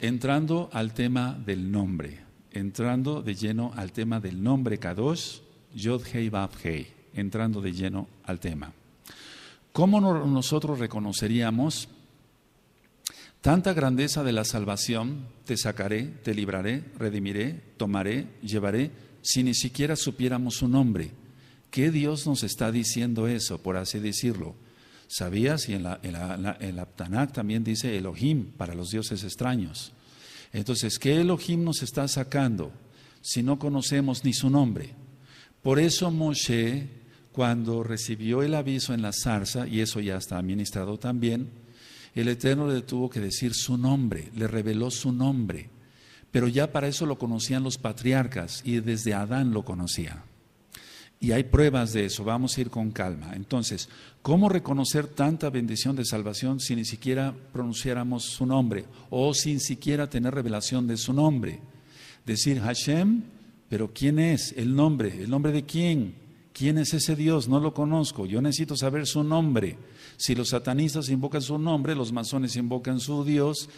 entrando al tema del nombre, entrando de lleno al tema del nombre Kadosh, Yod Hei vav Hei, entrando de lleno al tema. ¿Cómo nosotros reconoceríamos tanta grandeza de la salvación? Te sacaré, te libraré, redimiré, tomaré, llevaré, si ni siquiera supiéramos su nombre. ¿Qué Dios nos está diciendo eso, por así decirlo? ¿Sabías? Y en el en también dice Elohim para los dioses extraños. Entonces, ¿qué Elohim nos está sacando si no conocemos ni su nombre? Por eso Moshe, cuando recibió el aviso en la zarza, y eso ya está administrado también, el Eterno le tuvo que decir su nombre, le reveló su nombre. Pero ya para eso lo conocían los patriarcas y desde Adán lo conocía. Y hay pruebas de eso, vamos a ir con calma. Entonces, ¿cómo reconocer tanta bendición de salvación si ni siquiera pronunciáramos su nombre o sin siquiera tener revelación de su nombre? Decir Hashem, pero ¿quién es? El nombre, ¿el nombre de quién? ¿Quién es ese Dios? No lo conozco. Yo necesito saber su nombre. Si los satanistas invocan su nombre, los masones invocan su Dios,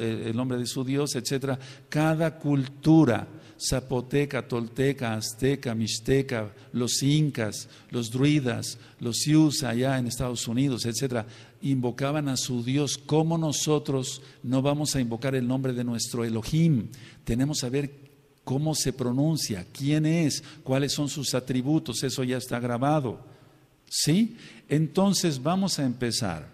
eh, el nombre de su Dios, etc. Cada cultura zapoteca, tolteca, azteca, mixteca, los incas, los druidas, los sius allá en Estados Unidos, etcétera, invocaban a su Dios, ¿cómo nosotros no vamos a invocar el nombre de nuestro Elohim? Tenemos a ver cómo se pronuncia, quién es, cuáles son sus atributos, eso ya está grabado. ¿Sí? Entonces vamos a empezar.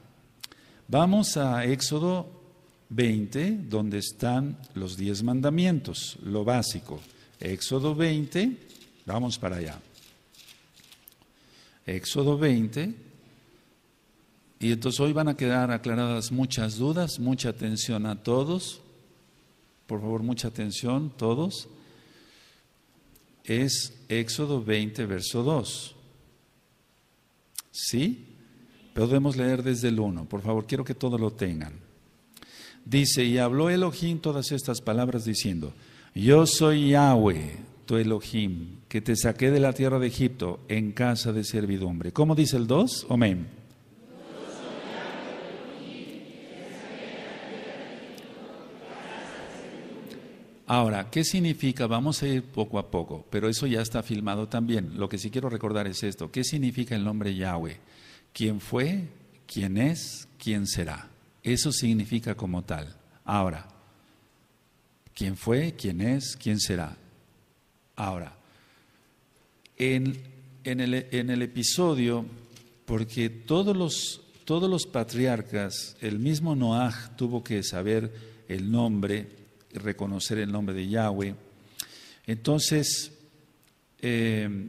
Vamos a Éxodo 20, donde están los 10 mandamientos, lo básico. Éxodo 20, vamos para allá. Éxodo 20, y entonces hoy van a quedar aclaradas muchas dudas, mucha atención a todos, por favor mucha atención todos, es Éxodo 20, verso 2. ¿Sí? Podemos leer desde el 1, por favor, quiero que todos lo tengan. Dice, y habló Elohim todas estas palabras diciendo, yo soy Yahweh, tu Elohim, que te saqué de la tierra de Egipto en casa de servidumbre. ¿Cómo dice el 2? Amén. Ahora, ¿qué significa? Vamos a ir poco a poco, pero eso ya está filmado también. Lo que sí quiero recordar es esto. ¿Qué significa el nombre Yahweh? ¿Quién fue? ¿Quién es? ¿Quién será? Eso significa como tal. Ahora, ¿quién fue? ¿Quién es? ¿Quién será? Ahora, en, el, episodio, porque todos los, todos los patriarcas, el mismo Noah, tuvo que saber el nombre, reconocer el nombre de Yahweh. Entonces, eh,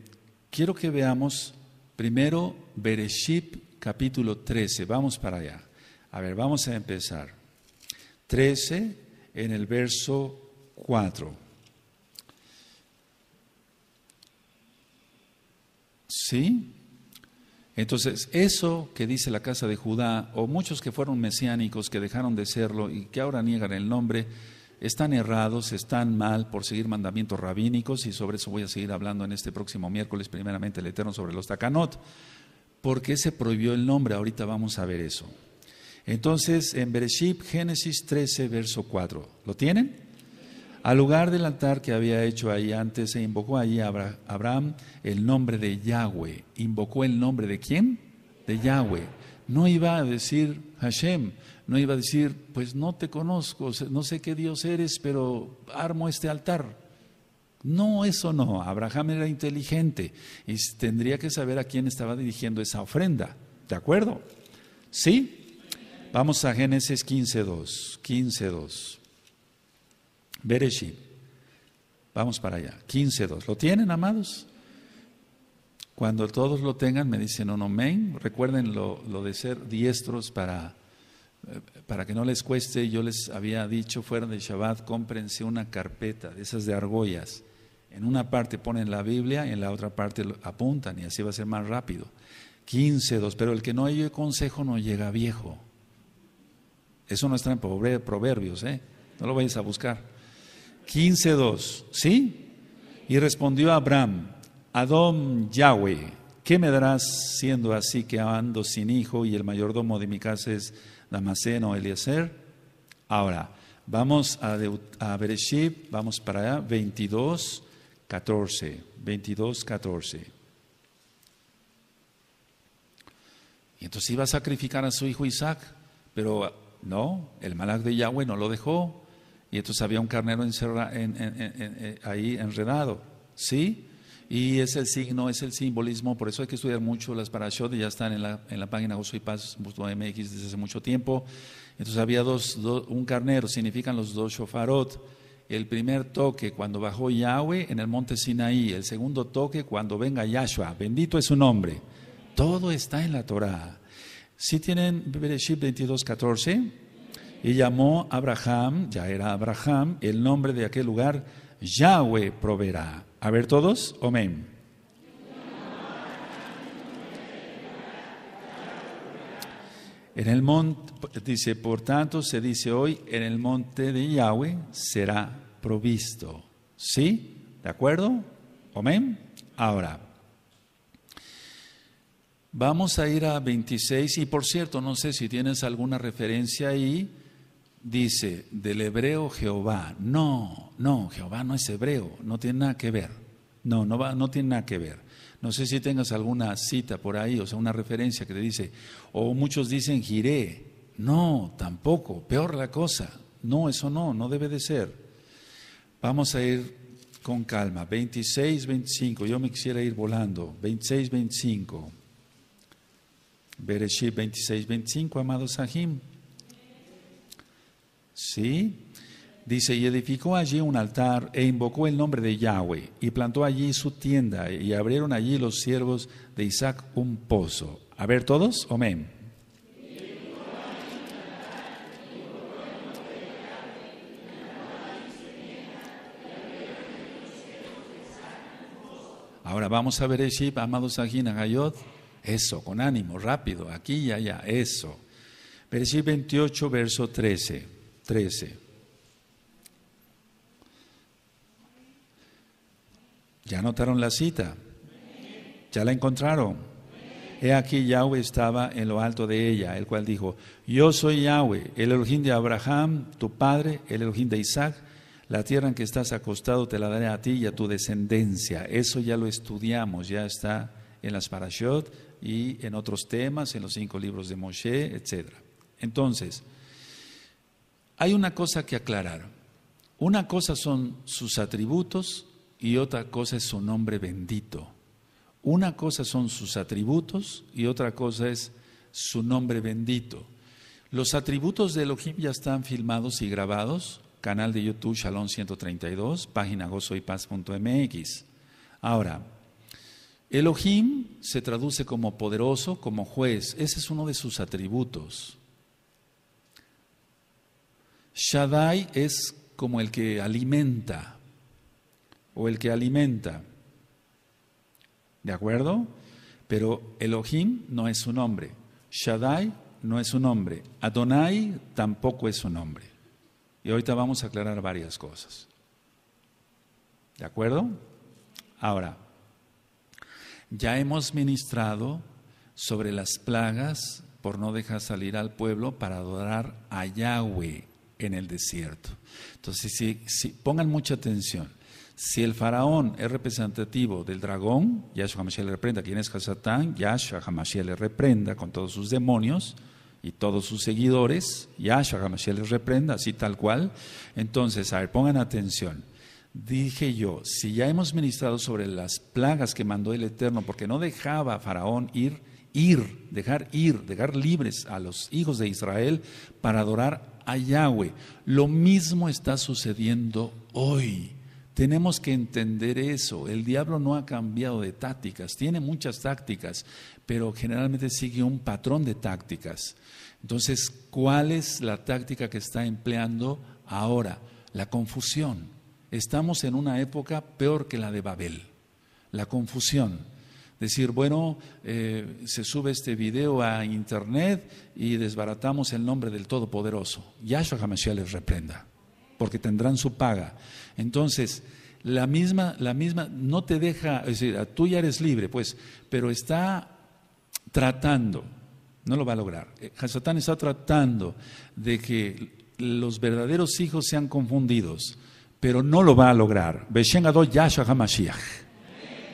quiero que veamos primero Bereshit capítulo 13, vamos para allá. A ver, vamos a empezar. 13 en el verso 4. ¿Sí? Entonces, eso que dice la casa de Judá, o muchos que fueron mesiánicos, que dejaron de serlo y que ahora niegan el nombre, están errados, están mal por seguir mandamientos rabínicos, y sobre eso voy a seguir hablando en este próximo miércoles, primeramente el Eterno, sobre los Takanot, porque se prohibió el nombre, ahorita vamos a ver eso. Entonces, en Bereshit, Génesis 13, verso 4. ¿Lo tienen? Al lugar del altar que había hecho ahí antes, se invocó ahí a Abraham el nombre de Yahweh. ¿Invocó el nombre de quién? De Yahweh. No iba a decir Hashem, no iba a decir, pues no te conozco, no sé qué Dios eres, pero armo este altar. No, eso no. Abraham era inteligente y tendría que saber a quién estaba dirigiendo esa ofrenda. ¿De acuerdo? ¿Sí? Vamos a Génesis 15.2, 15.2. Bereshit. Vamos para allá. 15.2. ¿Lo tienen, amados? Cuando todos lo tengan, me dicen un amén. Recuerden lo, de ser diestros para, eh, para que no les cueste. Yo les había dicho fuera de Shabbat, cómprense una carpeta de esas de argollas. En una parte ponen la Biblia, en la otra parte apuntan y así va a ser más rápido. 15.2. Pero el que no oye consejo no llega viejo. Eso no está en Proverbios, ¿eh? No lo vayas a buscar. 15.2, ¿sí? Y respondió Abraham, Adón Yahweh, ¿qué me darás siendo así que ando sin hijo y el mayordomo de mi casa es o Eliezer? Ahora, vamos a, Deut vamos para allá, 22, 14, 22, 14. Y entonces iba a sacrificar a su hijo Isaac, pero no, el malak de Yahweh no lo dejó. Y entonces había un carnero eh, ahí enredado. ¿Sí? Y es el signo, es el simbolismo. Por eso hay que estudiar mucho las parashot. Ya están en la, en la página Uso y Paz MX desde hace mucho tiempo. Entonces había dos, un carnero, significan los dos shofarot. El primer toque cuando bajó Yahweh en el monte Sinaí. El segundo toque cuando venga Yahshua. Bendito es su nombre. Todo está en la Torah. Si tienen Bereshit 22, 14, y llamó Abraham, ya era Abraham, el nombre de aquel lugar, Yahweh proveerá. A ver todos, amén. En el monte, dice, por tanto, se dice hoy, en el monte de Yahweh será provisto. ¿Sí? ¿De acuerdo? Amén. Ahora, Vamos a ir a 26 y por cierto, no sé si tienes alguna referencia ahí, dice del hebreo Jehová. No, no, Jehová no es hebreo, no tiene nada que ver. No, no, va, no tiene nada que ver. No sé si tengas alguna cita por ahí, o sea, una referencia que te dice, o muchos dicen giré. No, tampoco, peor la cosa. No, eso no, no debe de ser. Vamos a ir con calma. 26, 25, yo me quisiera ir volando. 26, 25. Bereshit 26, 25, amado Sahim. ¿Sí? Dice, y edificó allí un altar e invocó el nombre de Yahweh y plantó allí su tienda y abrieron allí los siervos de Isaac un pozo. A ver todos, amén. Ahora vamos a Bereshit, amado Sahim Gayot. Eso, con ánimo, rápido, aquí y allá, eso. Versículo 28, verso 13. 13. ¿Ya notaron la cita? ¿Ya la encontraron? He aquí Yahweh estaba en lo alto de ella, el cual dijo, yo soy Yahweh, el Elohim de Abraham, tu padre, el Elohim de Isaac, la tierra en que estás acostado te la daré a ti y a tu descendencia. Eso ya lo estudiamos, ya está en las parashot, y en otros temas, en los cinco libros de Moshe, etc. Entonces, hay una cosa que aclarar. Una cosa son sus atributos y otra cosa es su nombre bendito. Una cosa son sus atributos y otra cosa es su nombre bendito. Los atributos de Elohim ya están filmados y grabados. Canal de YouTube Shalom 132, página gozoypaz.mx. Ahora, Elohim se traduce como poderoso, como juez. Ese es uno de sus atributos. Shaddai es como el que alimenta o el que alimenta. ¿De acuerdo? Pero Elohim no es su nombre. Shaddai no es su nombre. Adonai tampoco es su nombre. Y ahorita vamos a aclarar varias cosas. ¿De acuerdo? Ahora, ya hemos ministrado sobre las plagas por no dejar salir al pueblo para adorar a Yahweh en el desierto. Entonces, si, pongan mucha atención. Si el faraón es representativo del dragón, Yahshua Hamashiach le reprenda, quién es Hasatán, Yahshua Hamashiach le reprenda con todos sus demonios y todos sus seguidores, Yahshua Hamashiach les reprenda, así tal cual. Entonces, a pongan atención. Dije yo, si ya hemos ministrado sobre las plagas que mandó el Eterno, porque no dejaba a Faraón ir, ir, dejar ir, dejar libres a los hijos de Israel para adorar a Yahweh. Lo mismo está sucediendo hoy. Tenemos que entender eso. El diablo no ha cambiado de tácticas, tiene muchas tácticas, pero generalmente sigue un patrón de tácticas. Entonces, ¿cuál es la táctica que está empleando ahora? La confusión Estamos en una época peor que la de Babel, la confusión. Decir, bueno, eh, se sube este video a internet y desbaratamos el nombre del Todopoderoso. Yahshua HaMashiach les reprenda, porque tendrán su paga. Entonces, la misma, la misma, no te deja, es decir, tú ya eres libre, pues, pero está tratando, no lo va a lograr. Eh, Hasatán está tratando de que los verdaderos hijos sean confundidos pero no lo va a lograr.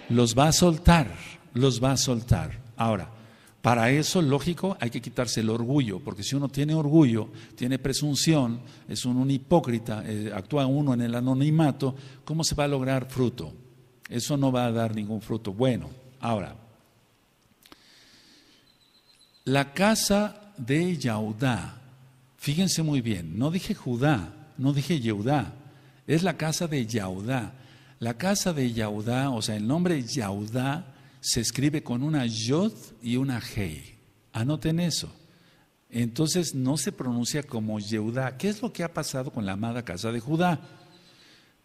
Los va a soltar, los va a soltar. Ahora, para eso, lógico, hay que quitarse el orgullo, porque si uno tiene orgullo, tiene presunción, es un, hipócrita, eh, actúa uno en el anonimato, ¿cómo se va a lograr fruto? Eso no va a dar ningún fruto. Bueno, ahora, la casa de Yaudá, fíjense muy bien, no dije Judá, no dije Yeudá, es la casa de Yaudá. La casa de Yaudá, o sea, el nombre Yaudá se escribe con una Yod y una Hei. Anoten eso. Entonces no se pronuncia como Yeudá. ¿Qué es lo que ha pasado con la amada casa de Judá?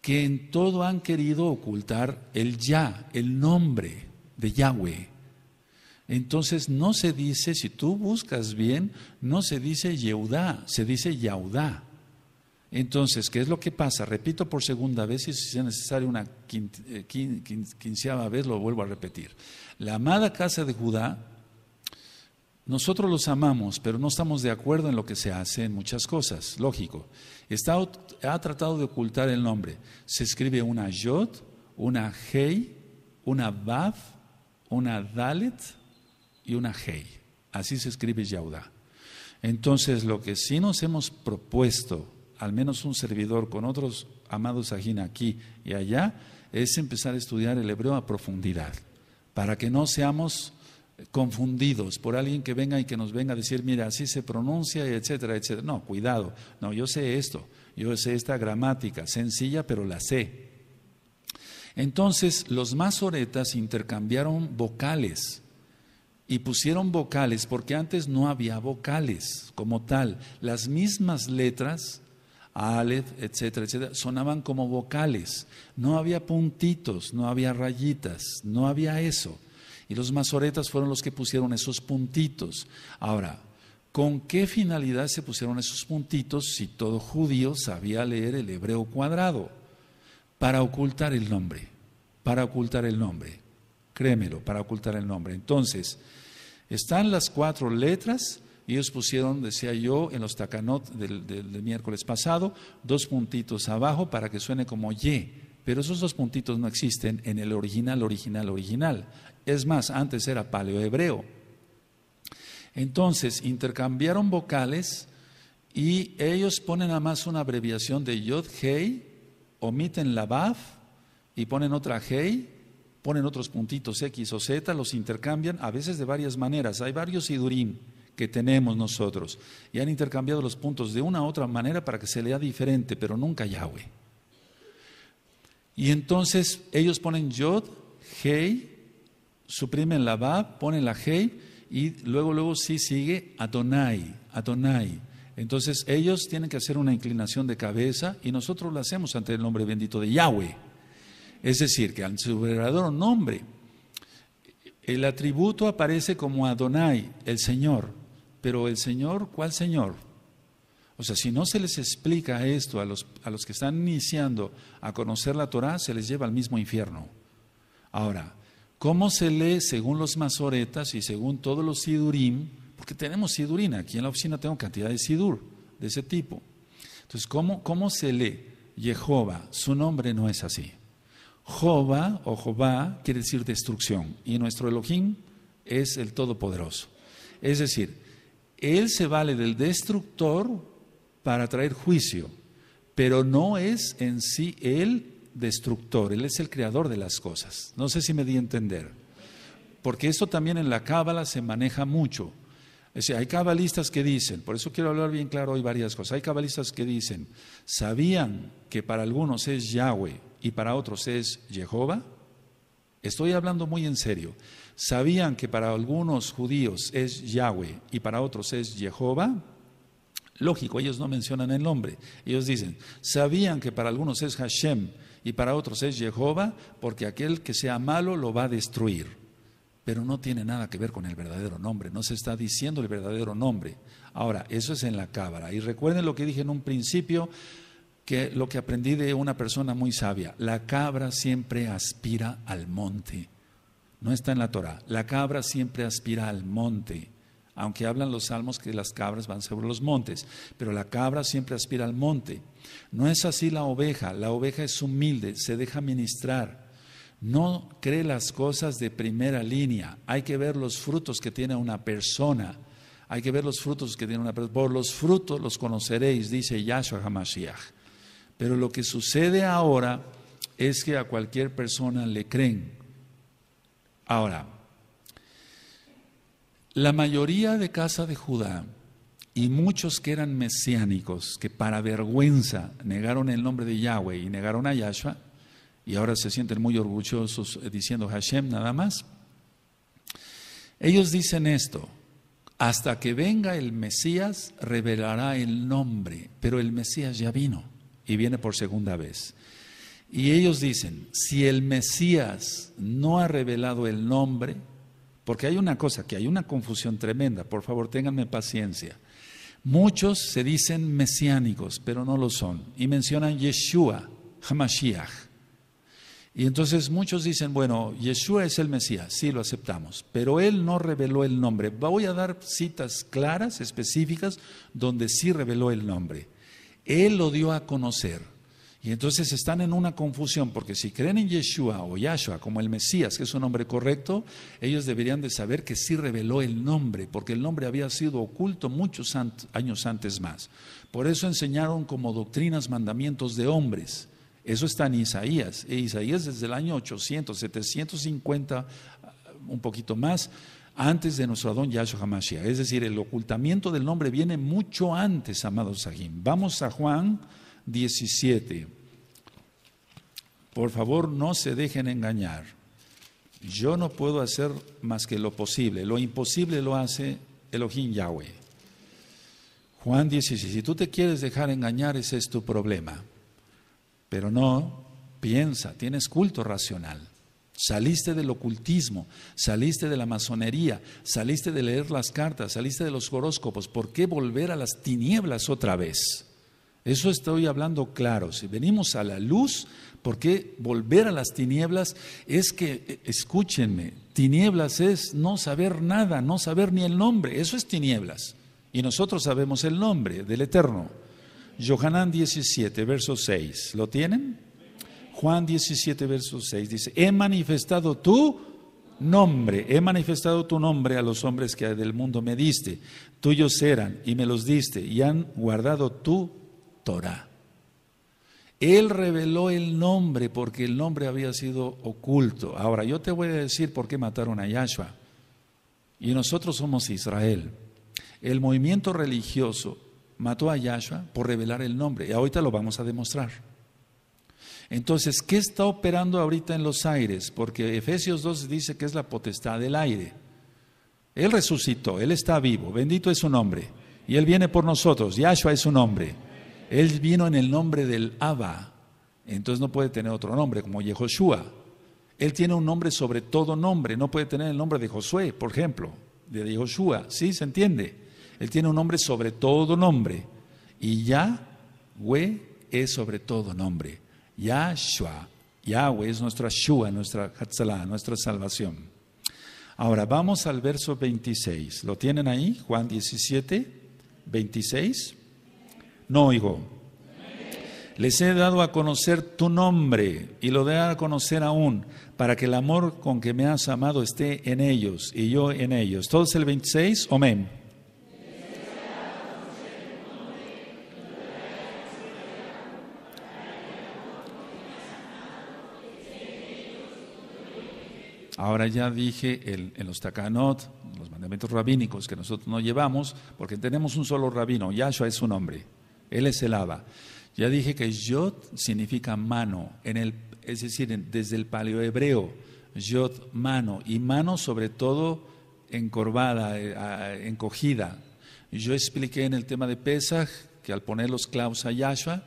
Que en todo han querido ocultar el Ya, el nombre de Yahweh. Entonces no se dice, si tú buscas bien, no se dice Yeudá, se dice Yaudá. Entonces, ¿qué es lo que pasa? Repito por segunda vez y si sea necesario una eh, quinceava vez lo vuelvo a repetir. La amada casa de Judá, nosotros los amamos, pero no estamos de acuerdo en lo que se hace en muchas cosas, lógico. ha tratado de ocultar el nombre. Se escribe una Yod, una Hei, una Vav, una Dalet y una Hei. Así se escribe Yaudá. Entonces, lo que sí nos hemos propuesto al menos un servidor con otros amados ajín aquí y allá, es empezar a estudiar el hebreo a profundidad, para que no seamos confundidos por alguien que venga y que nos venga a decir, mira, así se pronuncia, etcétera, etcétera. No, cuidado, no, yo sé esto, yo sé esta gramática, sencilla, pero la sé. Entonces, los masoretas intercambiaron vocales y pusieron vocales porque antes no había vocales como tal. Las mismas letras Aleph, etcétera, etcétera, sonaban como vocales. No había puntitos, no había rayitas, no había eso. Y los masoretas fueron los que pusieron esos puntitos. Ahora, ¿con qué finalidad se pusieron esos puntitos si todo judío sabía leer el hebreo cuadrado? Para ocultar el nombre, para ocultar el nombre. Créemelo, para ocultar el nombre. Entonces, están las cuatro letras ellos pusieron, decía yo, en los Takanot del, miércoles pasado, dos puntitos abajo para que suene como Y. Pero esos dos puntitos no existen en el original, original, original. Es más, antes era paleohebreo. Entonces, intercambiaron vocales y ellos ponen a más una abreviación de Yod Hei, omiten la Baf y ponen otra Hei, ponen otros puntitos X o Z, los intercambian a veces de varias maneras. Hay varios Idurim que tenemos nosotros. Y han intercambiado los puntos de una u otra manera para que se lea diferente, pero nunca Yahweh. Y entonces ellos ponen Yod, Hei, suprimen la Bab, ponen la Hei, y luego, luego sí sigue Adonai, Adonai. Entonces ellos tienen que hacer una inclinación de cabeza y nosotros lo hacemos ante el nombre bendito de Yahweh. Es decir, que ante su verdadero nombre, el atributo aparece como Adonai, el Señor pero el Señor, ¿cuál Señor? O sea, si no se les explica esto a los, a los que están iniciando a conocer la Torá, se les lleva al mismo infierno. Ahora, ¿cómo se lee según los masoretas y según todos los sidurim? Porque tenemos sidurín, aquí en la oficina tengo cantidad de sidur de ese tipo. Entonces, ¿cómo, cómo se lee Jehová? Su nombre no es así. Jehová, o Jehová, quiere decir destrucción y nuestro Elohim es el Todopoderoso. Es decir, él se vale del destructor para traer juicio, pero no es en sí el destructor, Él es el creador de las cosas. No sé si me di a entender, porque esto también en la Cábala se maneja mucho. hay cabalistas que dicen, por eso quiero hablar bien claro hoy varias cosas, hay cabalistas que dicen, ¿sabían que para algunos es Yahweh y para otros es Jehová? Estoy hablando muy en serio sabían que para algunos judíos es Yahweh y para otros es Jehová, lógico, ellos no mencionan el nombre. Ellos dicen, sabían que para algunos es Hashem y para otros es Jehová, porque aquel que sea malo lo va a destruir. Pero no tiene nada que ver con el verdadero nombre, no se está diciendo el verdadero nombre. Ahora, eso es en la cabra. Y recuerden lo que dije en un principio, que lo que aprendí de una persona muy sabia, la cabra siempre aspira al monte. No está en la Torah. La cabra siempre aspira al monte, aunque hablan los salmos que las cabras van sobre los montes, pero la cabra siempre aspira al monte. No es así la oveja, la oveja es humilde, se deja ministrar. No cree las cosas de primera línea, hay que ver los frutos que tiene una persona. Hay que ver los frutos que tiene una persona. Por los frutos los conoceréis, dice Yahshua HaMashiach. Pero lo que sucede ahora es que a cualquier persona le creen. Ahora, la mayoría de casa de Judá y muchos que eran mesiánicos, que para vergüenza negaron el nombre de Yahweh y negaron a Yahshua, y ahora se sienten muy orgullosos eh, diciendo Hashem nada más, ellos dicen esto, hasta que venga el Mesías revelará el nombre, pero el Mesías ya vino y viene por segunda vez. Y ellos dicen, si el Mesías no ha revelado el nombre, porque hay una cosa, que hay una confusión tremenda, por favor ténganme paciencia. Muchos se dicen mesiánicos, pero no lo son, y mencionan Yeshua, Hamashiach. Y entonces muchos dicen, bueno, Yeshua es el Mesías, sí lo aceptamos, pero él no reveló el nombre. Voy a dar citas claras, específicas, donde sí reveló el nombre. Él lo dio a conocer y entonces están en una confusión, porque si creen en Yeshua o Yahshua como el Mesías, que es un nombre correcto, ellos deberían de saber que sí reveló el nombre, porque el nombre había sido oculto muchos años antes más. Por eso enseñaron como doctrinas mandamientos de hombres. Eso está en Isaías. E Isaías desde el año 800, 750, ah, un poquito más, antes de nuestro Adón Yahshua Hamashiach. Es decir, el ocultamiento del nombre viene mucho antes, amados Sahim. Vamos a Juan 17. Por favor, no se dejen engañar. Yo no puedo hacer más que lo posible. Lo imposible lo hace Elohim Yahweh. Juan 16, si tú te quieres dejar engañar, ese es tu problema. Pero no, piensa, tienes culto racional. Saliste del ocultismo, saliste de la masonería, saliste de leer las cartas, saliste de los horóscopos. ¿Por qué volver a las tinieblas otra vez? Eso estoy hablando claro. Si venimos a la luz, ¿Por qué volver a las tinieblas? Es que, e, escúchenme, tinieblas es no saber nada, no saber ni el nombre, eso es tinieblas. Y nosotros sabemos el nombre del Eterno. Johanán 17, verso 6, ¿lo tienen? Juan 17, verso 6 dice, he manifestado tu nombre, he manifestado tu nombre a los hombres que del mundo me diste, tuyos eran y me los diste y han guardado tu Torah. Él reveló el nombre porque el nombre había sido oculto. Ahora, yo te voy a decir por qué mataron a Yahshua. Y nosotros somos Israel. El movimiento religioso mató a Yahshua por revelar el nombre. Y ahorita lo vamos a demostrar. Entonces, ¿qué está operando ahorita en los aires? Porque Efesios 2 dice que es la potestad del aire. Él resucitó, Él está vivo, bendito es su nombre. Y Él viene por nosotros, Yahshua es su nombre. Él vino en el nombre del Abba, entonces no puede tener otro nombre, como Yehoshua. Él tiene un nombre sobre todo nombre, no puede tener el nombre de Josué, por ejemplo, de Yehoshua, ¿sí? ¿Se entiende? Él tiene un nombre sobre todo nombre. Y Yahweh es sobre todo nombre. Yahshua, Yahweh es nuestra Shua, nuestra Hatzalah, nuestra salvación. Ahora vamos al verso 26. ¿Lo tienen ahí? Juan 17, 26. No, hijo. Les he dado a conocer tu nombre y lo de a conocer aún, para que el amor con que me has amado esté en ellos y yo en ellos. Todos el 26, amén. Ahora ya dije el, en los takanot, los mandamientos rabínicos que nosotros no llevamos, porque tenemos un solo rabino, Yahshua es su nombre. Él es el Abba. Ya dije que Yod significa mano, en el, es decir, desde el hebreo Yod, mano, y mano sobre todo encorvada, eh, encogida. Yo expliqué en el tema de Pesach que al poner los clavos a Yahshua,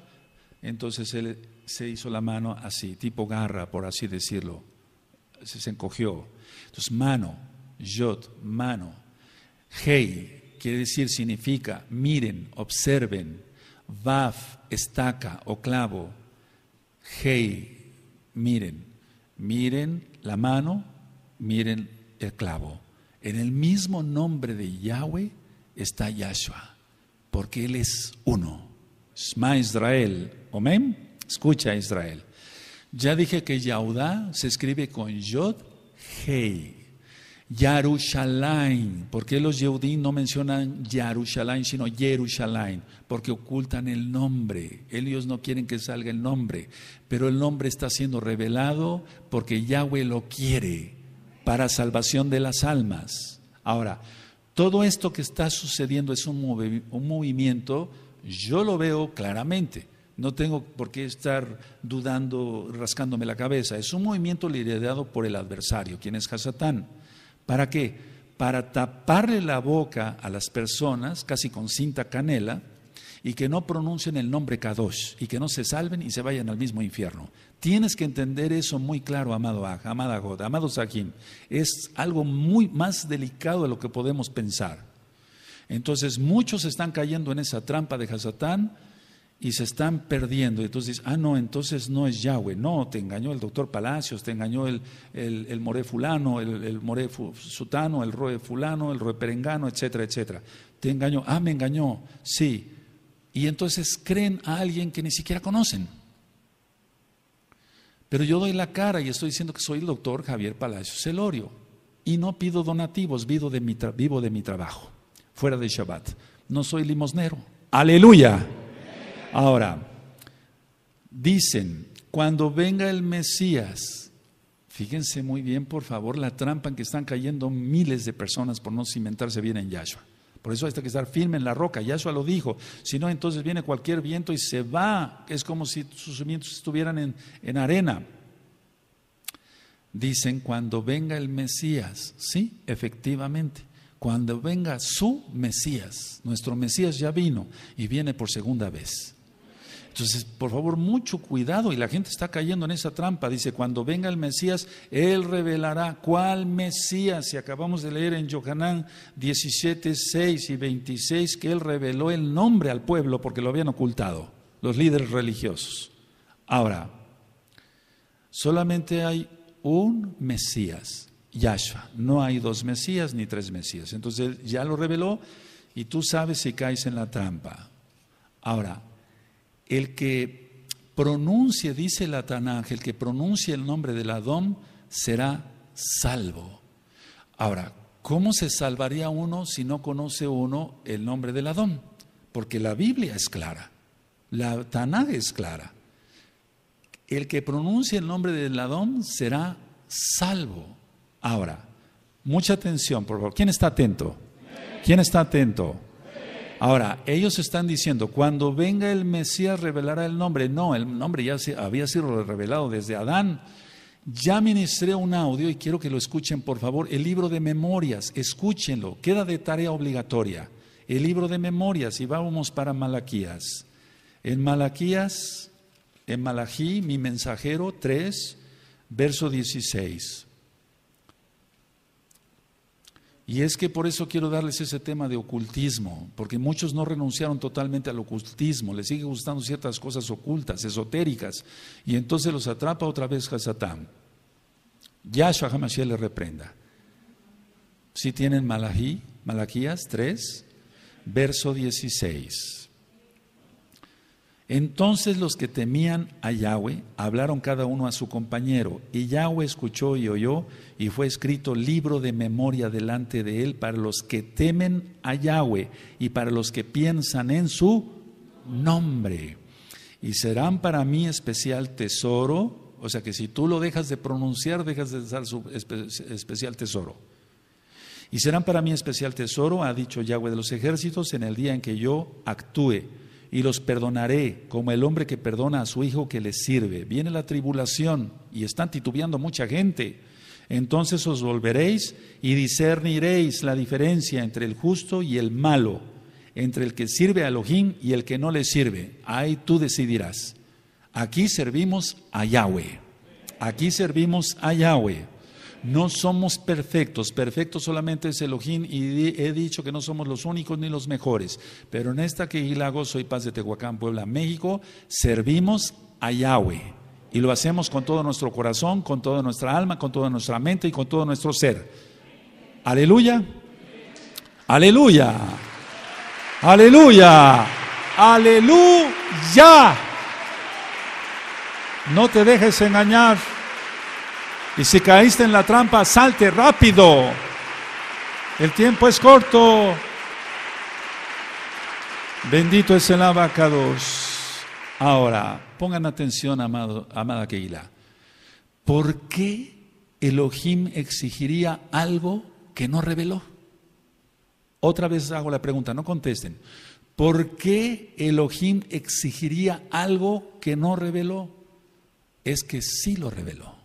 entonces él se hizo la mano así, tipo garra, por así decirlo. Se encogió. Entonces, mano, yod, mano. Hey, quiere decir, significa, miren, observen, Vaf, estaca o clavo. Hei, miren. Miren la mano, miren el clavo. En el mismo nombre de Yahweh está Yahshua, porque Él es uno. Shma Israel. Omen, Escucha Israel. Ya dije que Yaudá se escribe con Yod, Hei. Yarushalayim. ¿Por qué los Yehudí no mencionan Yarushalayim, sino Yerushalayim? Porque ocultan el nombre. Ellos no quieren que salga el nombre. Pero el nombre está siendo revelado porque Yahweh lo quiere para salvación de las almas. Ahora, todo esto que está sucediendo es un, un movimiento, yo lo veo claramente. No tengo por qué estar dudando, rascándome la cabeza. Es un movimiento liderado por el adversario, quien es Hasatán ¿Para qué? Para taparle la boca a las personas, casi con cinta canela, y que no pronuncien el nombre Kadosh, y que no se salven y se vayan al mismo infierno. Tienes que entender eso muy claro, amado Aj, amada God, amado Sakim. Es algo muy más delicado de lo que podemos pensar. Entonces, muchos están cayendo en esa trampa de Hasatán y se están perdiendo. y Entonces, ah, no, entonces no es Yahweh. No, te engañó el doctor Palacios, te engañó el, el, More fulano, el, el More sutano, el Roe fulano, el Roe perengano, etcétera, etcétera. Te engañó. Ah, me engañó. Sí. Y entonces creen a alguien que ni siquiera conocen. Pero yo doy la cara y estoy diciendo que soy el doctor Javier Palacios Celorio. Y no pido donativos, vivo de mi, vivo de mi trabajo, fuera de Shabbat. No soy limosnero. Aleluya. Ahora, dicen, cuando venga el Mesías, fíjense muy bien, por favor, la trampa en que están cayendo miles de personas por no cimentarse bien en Yahshua. Por eso hay que estar firme en la roca. Yahshua lo dijo. Si no, entonces viene cualquier viento y se va. Es como si sus cimientos estuvieran en, en arena. Dicen, cuando venga el Mesías. Sí, efectivamente. Cuando venga su Mesías. Nuestro Mesías ya vino y viene por segunda vez. Entonces, por favor, mucho cuidado y la gente está cayendo en esa trampa. Dice, cuando venga el Mesías, Él revelará cuál Mesías. Si acabamos de leer en Johanán 17, 6 y 26 que Él reveló el nombre al pueblo porque lo habían ocultado los líderes religiosos. Ahora, solamente hay un Mesías, Yahshua. No hay dos Mesías ni tres Mesías. Entonces, ya lo reveló y tú sabes si caes en la trampa. Ahora, el que pronuncie, dice el Tanaj, el que pronuncie el nombre del Adón será salvo. Ahora, ¿cómo se salvaría uno si no conoce uno el nombre del Adón? Porque la Biblia es clara, la Taná es clara. El que pronuncie el nombre del Adón será salvo. Ahora, mucha atención, por favor. ¿Quién está atento? ¿Quién está atento? Ahora, ellos están diciendo, cuando venga el Mesías revelará el nombre. No, el nombre ya había sido revelado desde Adán. Ya ministré un audio y quiero que lo escuchen, por favor. El libro de memorias, escúchenlo, queda de tarea obligatoria. El libro de memorias, y vamos para Malaquías. En Malaquías, en Malají, mi mensajero 3, verso 16. Y es que por eso quiero darles ese tema de ocultismo, porque muchos no renunciaron totalmente al ocultismo, les sigue gustando ciertas cosas ocultas, esotéricas, y entonces los atrapa otra vez Hasatán. Yahshua Hamashiach le reprenda. Si tienen Malají, Malaquías 3, verso 16. Entonces los que temían a Yahweh hablaron cada uno a su compañero, y Yahweh escuchó y oyó, y fue escrito libro de memoria delante de él para los que temen a Yahweh y para los que piensan en su nombre. Y serán para mí especial tesoro, o sea que si tú lo dejas de pronunciar, dejas de ser su especial tesoro. Y serán para mí especial tesoro, ha dicho Yahweh de los ejércitos, en el día en que yo actúe y los perdonaré como el hombre que perdona a su hijo que le sirve. Viene la tribulación y están titubeando mucha gente. Entonces os volveréis y discerniréis la diferencia entre el justo y el malo, entre el que sirve a Elohim y el que no le sirve. Ahí tú decidirás. Aquí servimos a Yahweh. Aquí servimos a Yahweh. No somos perfectos, perfecto solamente es Elohim y he dicho que no somos los únicos ni los mejores, pero en esta que Hilago, soy paz de Tehuacán, Puebla, México, servimos a Yahweh y lo hacemos con todo nuestro corazón, con toda nuestra alma, con toda nuestra mente y con todo nuestro ser. Aleluya. Aleluya. Aleluya. Aleluya. No te dejes engañar. Y si caíste en la trampa, salte rápido. El tiempo es corto. Bendito es el abacados. Ahora, pongan atención, amado, amada Keila. ¿Por qué Elohim exigiría algo que no reveló? Otra vez hago la pregunta, no contesten. ¿Por qué Elohim exigiría algo que no reveló? Es que sí lo reveló.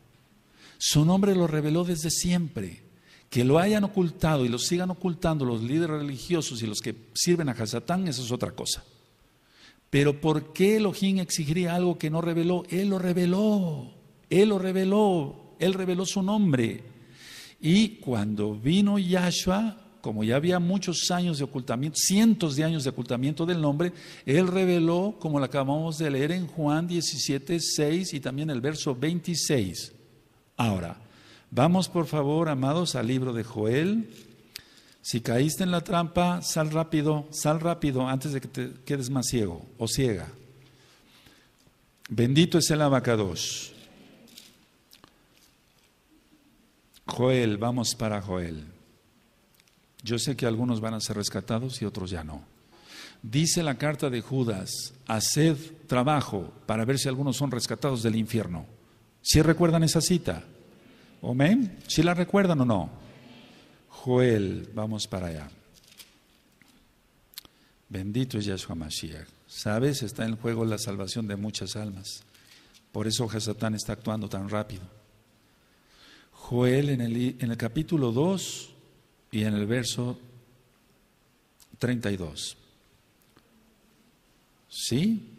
Su nombre lo reveló desde siempre. Que lo hayan ocultado y lo sigan ocultando los líderes religiosos y los que sirven a Hasatán, eso es otra cosa. Pero ¿por qué Elohim exigiría algo que no reveló? Él lo reveló, él lo reveló, él reveló su nombre. Y cuando vino Yahshua, como ya había muchos años de ocultamiento, cientos de años de ocultamiento del nombre, él reveló, como lo acabamos de leer en Juan 17, 6 y también el verso 26, Ahora, vamos por favor, amados, al libro de Joel. Si caíste en la trampa, sal rápido, sal rápido antes de que te quedes más ciego o ciega. Bendito es el abacados. Joel, vamos para Joel. Yo sé que algunos van a ser rescatados y otros ya no. Dice la carta de Judas, haced trabajo para ver si algunos son rescatados del infierno. ¿Sí recuerdan esa cita? ¿Amén? si la recuerdan o no? Joel, vamos para allá. Bendito es Yahshua Mashiach. Sabes, está en juego la salvación de muchas almas. Por eso Hasatán está actuando tan rápido. Joel en el, en el capítulo 2 y en el verso 32. ¿Sí?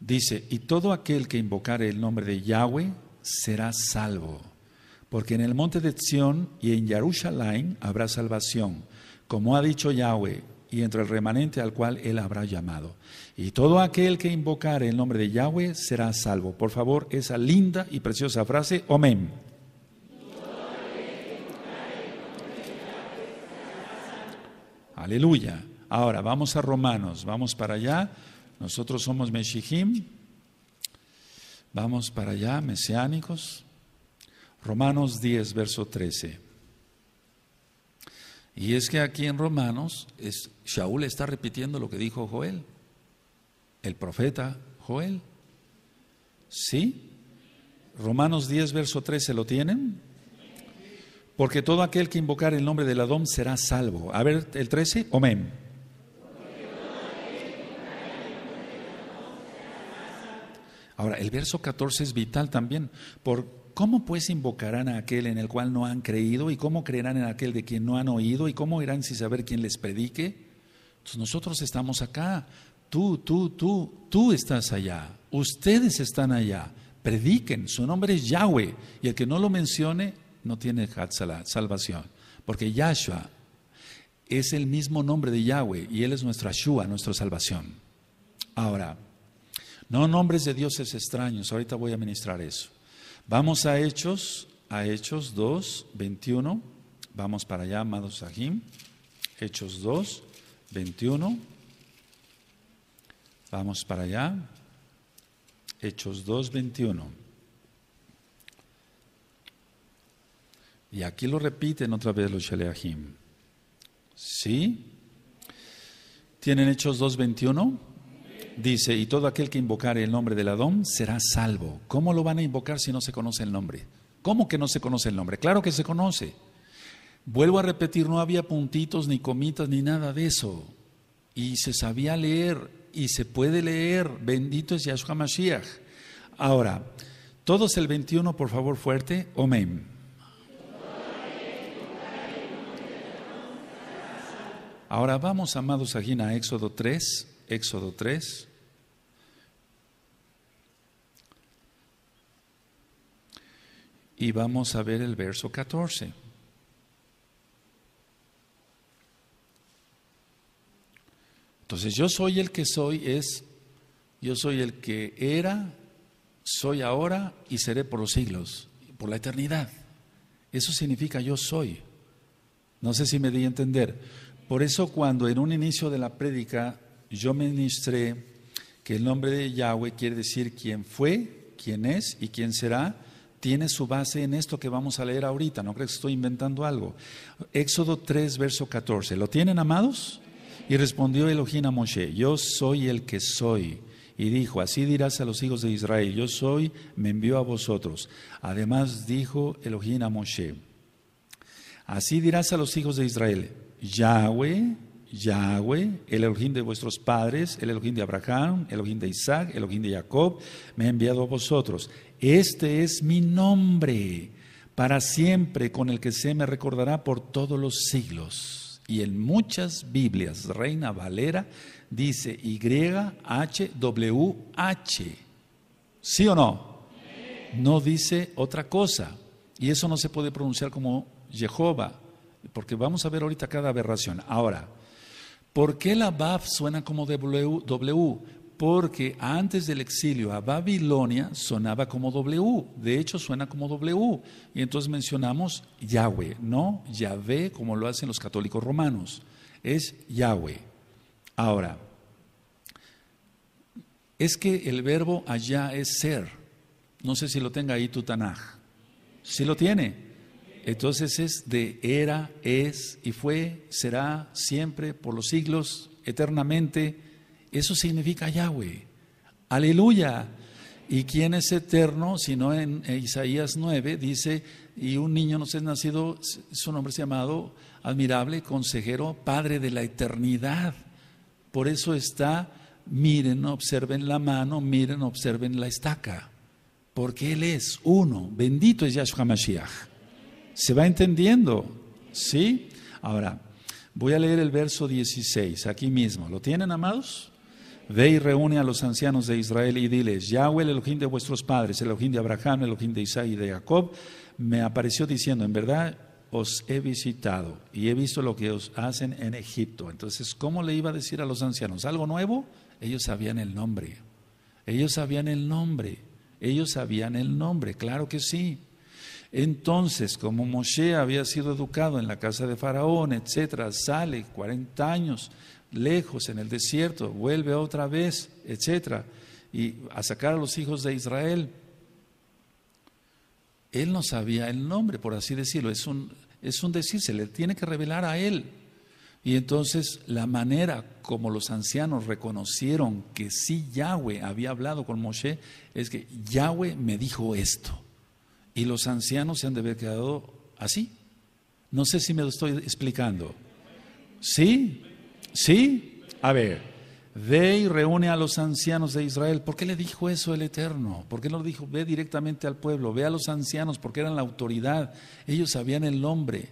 Dice, y todo aquel que invocare el nombre de Yahweh será salvo, porque en el monte de Sion y en Yerushalayim habrá salvación, como ha dicho Yahweh, y entre el remanente al cual él habrá llamado. Y todo aquel que invocare el nombre de Yahweh será salvo. Por favor, esa linda y preciosa frase, amén. Aleluya. Ahora vamos a Romanos, vamos para allá. Nosotros somos Meshijim, vamos para allá, mesiánicos. Romanos 10, verso 13. Y es que aquí en Romanos, es, Shaul está repitiendo lo que dijo Joel, el profeta Joel. ¿Sí? Romanos 10, verso 13, ¿lo tienen? Porque todo aquel que invocar el nombre del Adón será salvo. A ver, el 13, omén. Ahora, el verso 14 es vital también. Por, ¿Cómo pues invocarán a aquel en el cual no han creído? ¿Y cómo creerán en aquel de quien no han oído? ¿Y cómo irán sin saber quién les predique? Entonces nosotros estamos acá. Tú, tú, tú, tú estás allá. Ustedes están allá. Prediquen. Su nombre es Yahweh. Y el que no lo mencione no tiene Hatzalah, salvación. Porque Yahshua es el mismo nombre de Yahweh y Él es nuestra Shua, nuestra salvación. Ahora, no nombres de dioses extraños, ahorita voy a ministrar eso. Vamos a Hechos, a Hechos 2, 21. Vamos para allá, amados Sahim. Hechos 2, 21. Vamos para allá. Hechos 2, 21. Y aquí lo repiten otra vez los Sheleahim. ¿Sí? ¿Tienen Hechos 2, 21? dice, y todo aquel que invocare el nombre del Adón será salvo. ¿Cómo lo van a invocar si no se conoce el nombre? ¿Cómo que no se conoce el nombre? Claro que se conoce. Vuelvo a repetir, no había puntitos, ni comitas, ni nada de eso. Y se sabía leer y se puede leer. Bendito es Yahshua Mashiach. Ahora, todos el 21, por favor, fuerte. Amén. Ahora vamos, amados, aquí a Éxodo 3. Éxodo 3. y vamos a ver el verso 14. Entonces yo soy el que soy es, yo soy el que era, soy ahora y seré por los siglos, por la eternidad. Eso significa yo soy. No sé si me di a entender. Por eso cuando en un inicio de la prédica yo ministré que el nombre de Yahweh quiere decir quién fue, quién es y quién será, tiene su base en esto que vamos a leer ahorita, no creo que estoy inventando algo. Éxodo 3, verso 14. ¿Lo tienen, amados? Y respondió Elohim a Moshe, yo soy el que soy. Y dijo, así dirás a los hijos de Israel, yo soy, me envió a vosotros. Además dijo Elohim a Moshe, así dirás a los hijos de Israel, Yahweh, Yahweh, el Elohim de vuestros padres, el Elohim de Abraham, el Elohim de Isaac, el Elohim de Jacob, me ha enviado a vosotros. Este es mi nombre para siempre, con el que se me recordará por todos los siglos. Y en muchas Biblias, Reina Valera dice y h ¿Sí o no? No dice otra cosa. Y eso no se puede pronunciar como Jehová, porque vamos a ver ahorita cada aberración. Ahora, ¿por qué la Baf suena como W? porque antes del exilio a Babilonia sonaba como W, de hecho suena como W, y entonces mencionamos Yahweh, no Yahvé como lo hacen los católicos romanos, es Yahweh. Ahora, es que el verbo allá es ser, no sé si lo tenga ahí tu si lo tiene, entonces es de era, es y fue, será, siempre, por los siglos, eternamente, eso significa Yahweh. Aleluya. ¿Y quién es eterno? Sino en Isaías 9 dice, y un niño nos es nacido, su nombre es llamado admirable, consejero, padre de la eternidad. Por eso está, miren, observen la mano, miren, observen la estaca. Porque Él es uno, bendito es Yahshua Mashiach. ¿Se va entendiendo? ¿Sí? Ahora, voy a leer el verso 16, aquí mismo. ¿Lo tienen, amados? Ve y reúne a los ancianos de Israel y diles, Yahweh, el Elohim de vuestros padres, el Elohim de Abraham, el Elohim de Isaac y de Jacob, me apareció diciendo, en verdad os he visitado y he visto lo que os hacen en Egipto. Entonces, ¿cómo le iba a decir a los ancianos? ¿Algo nuevo? Ellos sabían el nombre. Ellos sabían el nombre. Ellos sabían el nombre, claro que sí. Entonces, como Moshe había sido educado en la casa de Faraón, etcétera, sale 40 años, lejos en el desierto, vuelve otra vez, etcétera, y a sacar a los hijos de Israel. Él no sabía el nombre, por así decirlo, es un, es un decir, se le tiene que revelar a él. Y entonces la manera como los ancianos reconocieron que sí Yahweh había hablado con Moshe es que Yahweh me dijo esto. Y los ancianos se han de haber quedado así. No sé si me lo estoy explicando. ¿Sí? ¿Sí? A ver, ve y reúne a los ancianos de Israel. ¿Por qué le dijo eso el Eterno? ¿Por qué no lo dijo, ve directamente al pueblo, ve a los ancianos, porque eran la autoridad? Ellos sabían el nombre.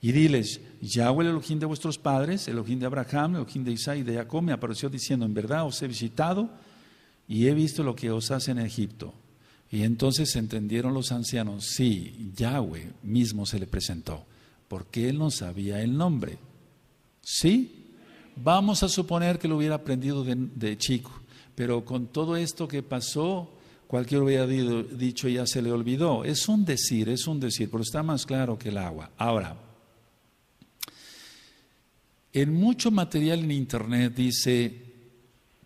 Y diles, Yahweh el Elohim de vuestros padres, el Elohim de Abraham, el Elohim de Isaac y de Jacob, me apareció diciendo, en verdad os he visitado y he visto lo que os hace en Egipto. Y entonces entendieron los ancianos, sí, Yahweh mismo se le presentó, porque él no sabía el nombre. ¿Sí? Vamos a suponer que lo hubiera aprendido de, chico, pero con todo esto que pasó, cualquier hubiera dicho ya se le olvidó. Es un decir, es un decir, pero está más claro que el agua. Ahora, en mucho material en Internet dice,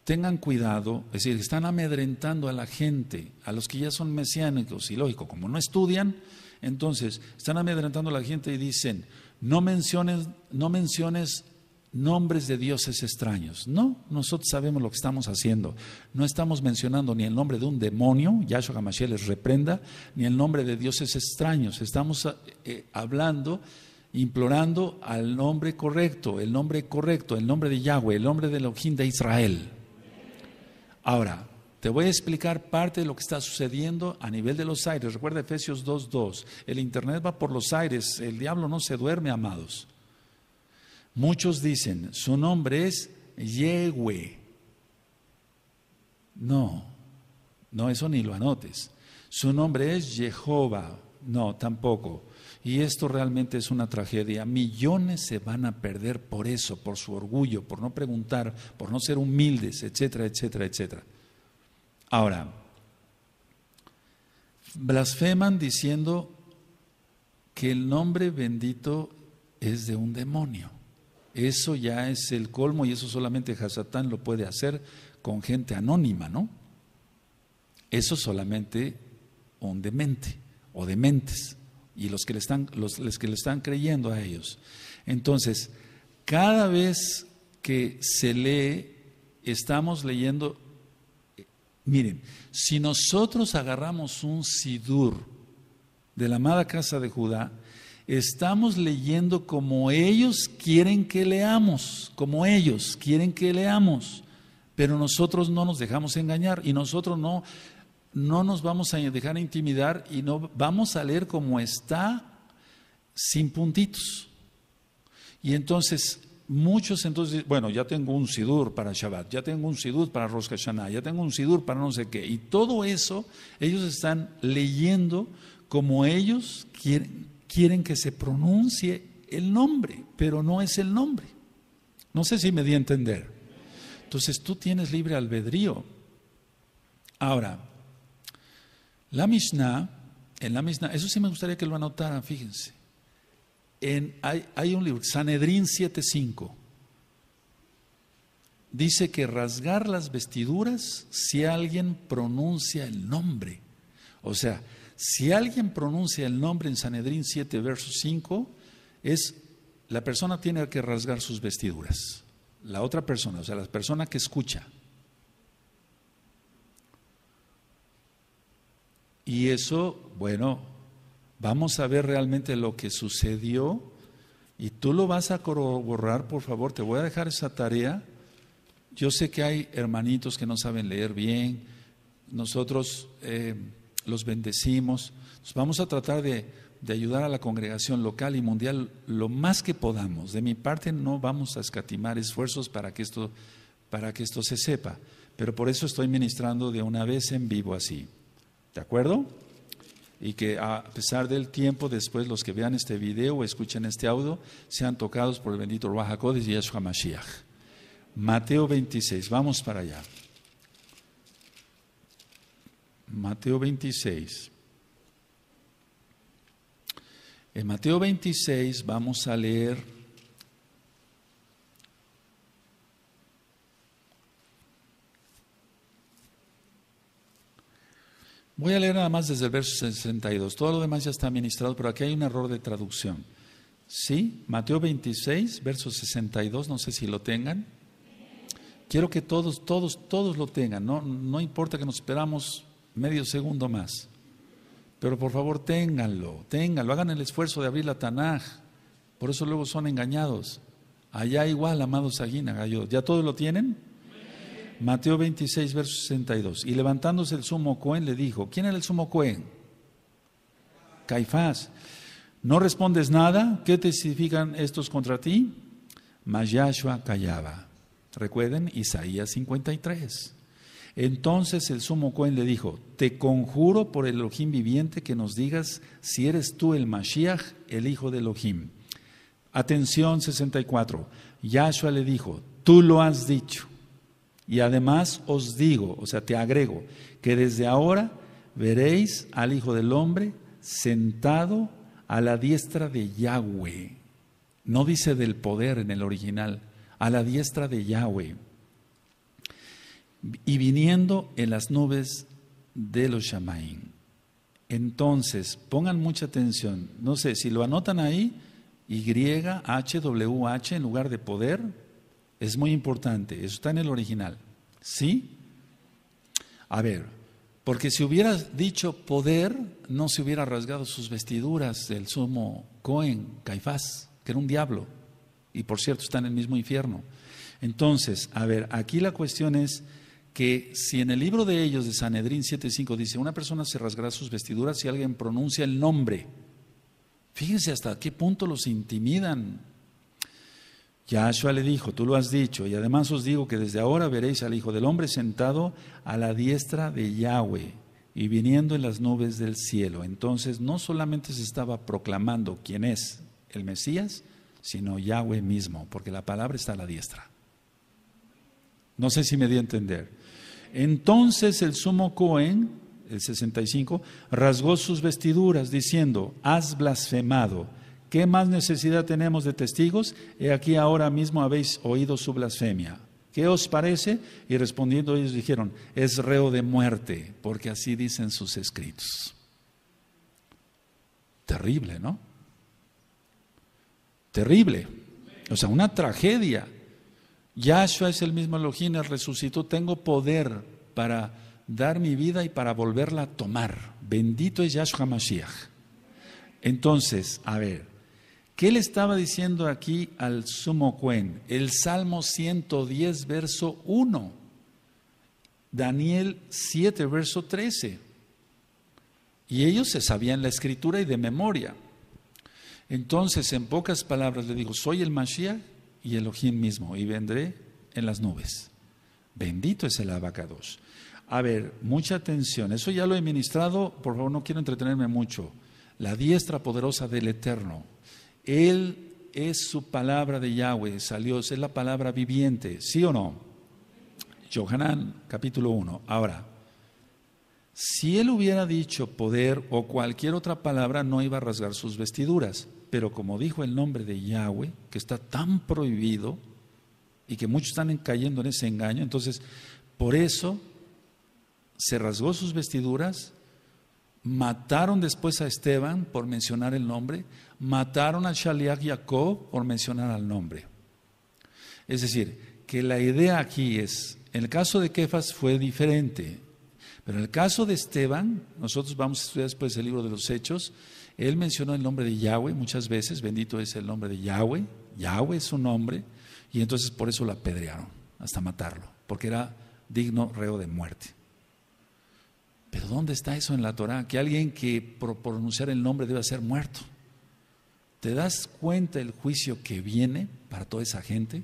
tengan cuidado, es decir, están amedrentando a la gente, a los que ya son mesiánicos, y lógico, como no estudian, entonces están amedrentando a la gente y dicen, no menciones, no menciones nombres de dioses extraños. No, nosotros sabemos lo que estamos haciendo. No estamos mencionando ni el nombre de un demonio, Yahshua Gamashiel les reprenda, ni el nombre de dioses extraños. Estamos eh, eh, hablando, implorando al nombre correcto, el nombre correcto, el nombre de Yahweh, el nombre de Elohim de Israel. Ahora, te voy a explicar parte de lo que está sucediendo a nivel de los aires. Recuerda Efesios 2.2. El Internet va por los aires. El diablo no se duerme, amados. Muchos dicen, su nombre es Yehue. No, no, eso ni lo anotes. Su nombre es Jehová. No, tampoco. Y esto realmente es una tragedia. Millones se van a perder por eso, por su orgullo, por no preguntar, por no ser humildes, etcétera, etcétera, etcétera. Ahora, blasfeman diciendo que el nombre bendito es de un demonio. Eso ya es el colmo y eso solamente Hasatán lo puede hacer con gente anónima, ¿no? Eso solamente un demente o dementes y los que le están, los que le están creyendo a ellos. Entonces, cada vez que se lee, estamos leyendo, miren, si nosotros agarramos un sidur de la amada casa de Judá, estamos leyendo como ellos quieren que leamos, como ellos quieren que leamos, pero nosotros no nos dejamos engañar y nosotros no, no nos vamos a dejar intimidar y no vamos a leer como está sin puntitos. Y entonces muchos entonces, bueno, ya tengo un sidur para Shabbat, ya tengo un sidur para Rosh Hashanah, ya tengo un sidur para no sé qué. Y todo eso ellos están leyendo como ellos quieren, quieren que se pronuncie el nombre, pero no es el nombre. No sé si me di a entender. Entonces tú tienes libre albedrío. Ahora, la Mishnah, en la Mishnah, eso sí me gustaría que lo anotaran, fíjense. En, hay, hay, un libro, Sanedrín 7.5, dice que rasgar las vestiduras si alguien pronuncia el nombre. O sea, si alguien pronuncia el nombre en Sanedrín 7, verso 5, es la persona tiene que rasgar sus vestiduras. La otra persona, o sea, la persona que escucha. Y eso, bueno, vamos a ver realmente lo que sucedió y tú lo vas a corroborar, por favor, te voy a dejar esa tarea. Yo sé que hay hermanitos que no saben leer bien, nosotros... Eh, los bendecimos. vamos a tratar de, ayudar a la congregación local y mundial lo más que podamos. De mi parte no vamos a escatimar esfuerzos para que esto, para que esto se sepa, pero por eso estoy ministrando de una vez en vivo así. ¿De acuerdo? Y que a pesar del tiempo, después los que vean este video o escuchen este audio, sean tocados por el bendito Ruach y Yeshua Mashiach. Mateo 26, vamos para allá. Mateo 26. En Mateo 26 vamos a leer Voy a leer nada más desde el verso 62. Todo lo demás ya está ministrado, pero aquí hay un error de traducción. ¿Sí? Mateo 26, verso 62, no sé si lo tengan. Quiero que todos, todos, todos lo tengan. No, no importa que nos esperamos medio segundo más. Pero por favor, ténganlo, ténganlo, hagan el esfuerzo de abrir la Tanaj. Por eso luego son engañados. Allá igual, amados Gallo. ¿Ya todos lo tienen? Mateo 26, verso 62. Y levantándose el sumo Cohen le dijo, ¿quién era el sumo Cohen? Caifás. ¿No respondes nada? ¿Qué testifican estos contra ti? Mas Yahshua callaba. Recuerden Isaías 53. Entonces el sumo Cohen le dijo, te conjuro por el Elohim viviente que nos digas si eres tú el Mashiach, el hijo de Elohim. Atención 64. Yahshua le dijo, tú lo has dicho. Y además os digo, o sea, te agrego, que desde ahora veréis al Hijo del Hombre sentado a la diestra de Yahweh. No dice del poder en el original, a la diestra de Yahweh y viniendo en las nubes de los Shamaín. Entonces, pongan mucha atención. No sé, si lo anotan ahí, y YHWH en lugar de poder, es muy importante. Eso está en el original. ¿Sí? A ver, porque si hubiera dicho poder, no se hubiera rasgado sus vestiduras del sumo Cohen, Caifás, que era un diablo. Y por cierto, está en el mismo infierno. Entonces, a ver, aquí la cuestión es que si en el libro de ellos de Sanedrín 7.5 dice, una persona se rasgará sus vestiduras si alguien pronuncia el nombre, fíjense hasta qué punto los intimidan. Yahshua le dijo, tú lo has dicho, y además os digo que desde ahora veréis al Hijo del Hombre sentado a la diestra de Yahweh y viniendo en las nubes del cielo. Entonces no solamente se estaba proclamando quién es el Mesías, sino Yahweh mismo, porque la palabra está a la diestra. No sé si me di a entender. Entonces el sumo Cohen, el 65, rasgó sus vestiduras diciendo, has blasfemado. ¿Qué más necesidad tenemos de testigos? He aquí ahora mismo habéis oído su blasfemia. ¿Qué os parece? Y respondiendo ellos dijeron, es reo de muerte, porque así dicen sus escritos. Terrible, ¿no? Terrible. O sea, una tragedia. Yahshua es el mismo Elohim, el resucitó. Tengo poder para dar mi vida y para volverla a tomar. Bendito es Yahshua Mashiach. Entonces, a ver, ¿qué le estaba diciendo aquí al sumo Cuen? El Salmo 110, verso 1. Daniel 7, verso 13. Y ellos se sabían la escritura y de memoria. Entonces, en pocas palabras, le digo, soy el Mashiach y Elohim mismo, y vendré en las nubes. Bendito es el abacados. A ver, mucha atención. Eso ya lo he ministrado, por favor, no quiero entretenerme mucho. La diestra poderosa del Eterno. Él es su palabra de Yahweh, salió, es la palabra viviente, ¿sí o no? Johanán, capítulo 1. Ahora, si él hubiera dicho poder o cualquier otra palabra, no iba a rasgar sus vestiduras. Pero como dijo el nombre de Yahweh, que está tan prohibido y que muchos están cayendo en ese engaño, entonces por eso se rasgó sus vestiduras, mataron después a Esteban por mencionar el nombre, mataron a Shaliach Jacob por mencionar al nombre. Es decir, que la idea aquí es, en el caso de Kefas fue diferente, pero en el caso de Esteban, nosotros vamos a estudiar después el libro de los Hechos, él mencionó el nombre de Yahweh muchas veces, bendito es el nombre de Yahweh, Yahweh es su nombre, y entonces por eso lo apedrearon, hasta matarlo, porque era digno reo de muerte. Pero ¿dónde está eso en la Torah? Que alguien que por pronunciar el nombre debe ser muerto. ¿Te das cuenta el juicio que viene para toda esa gente?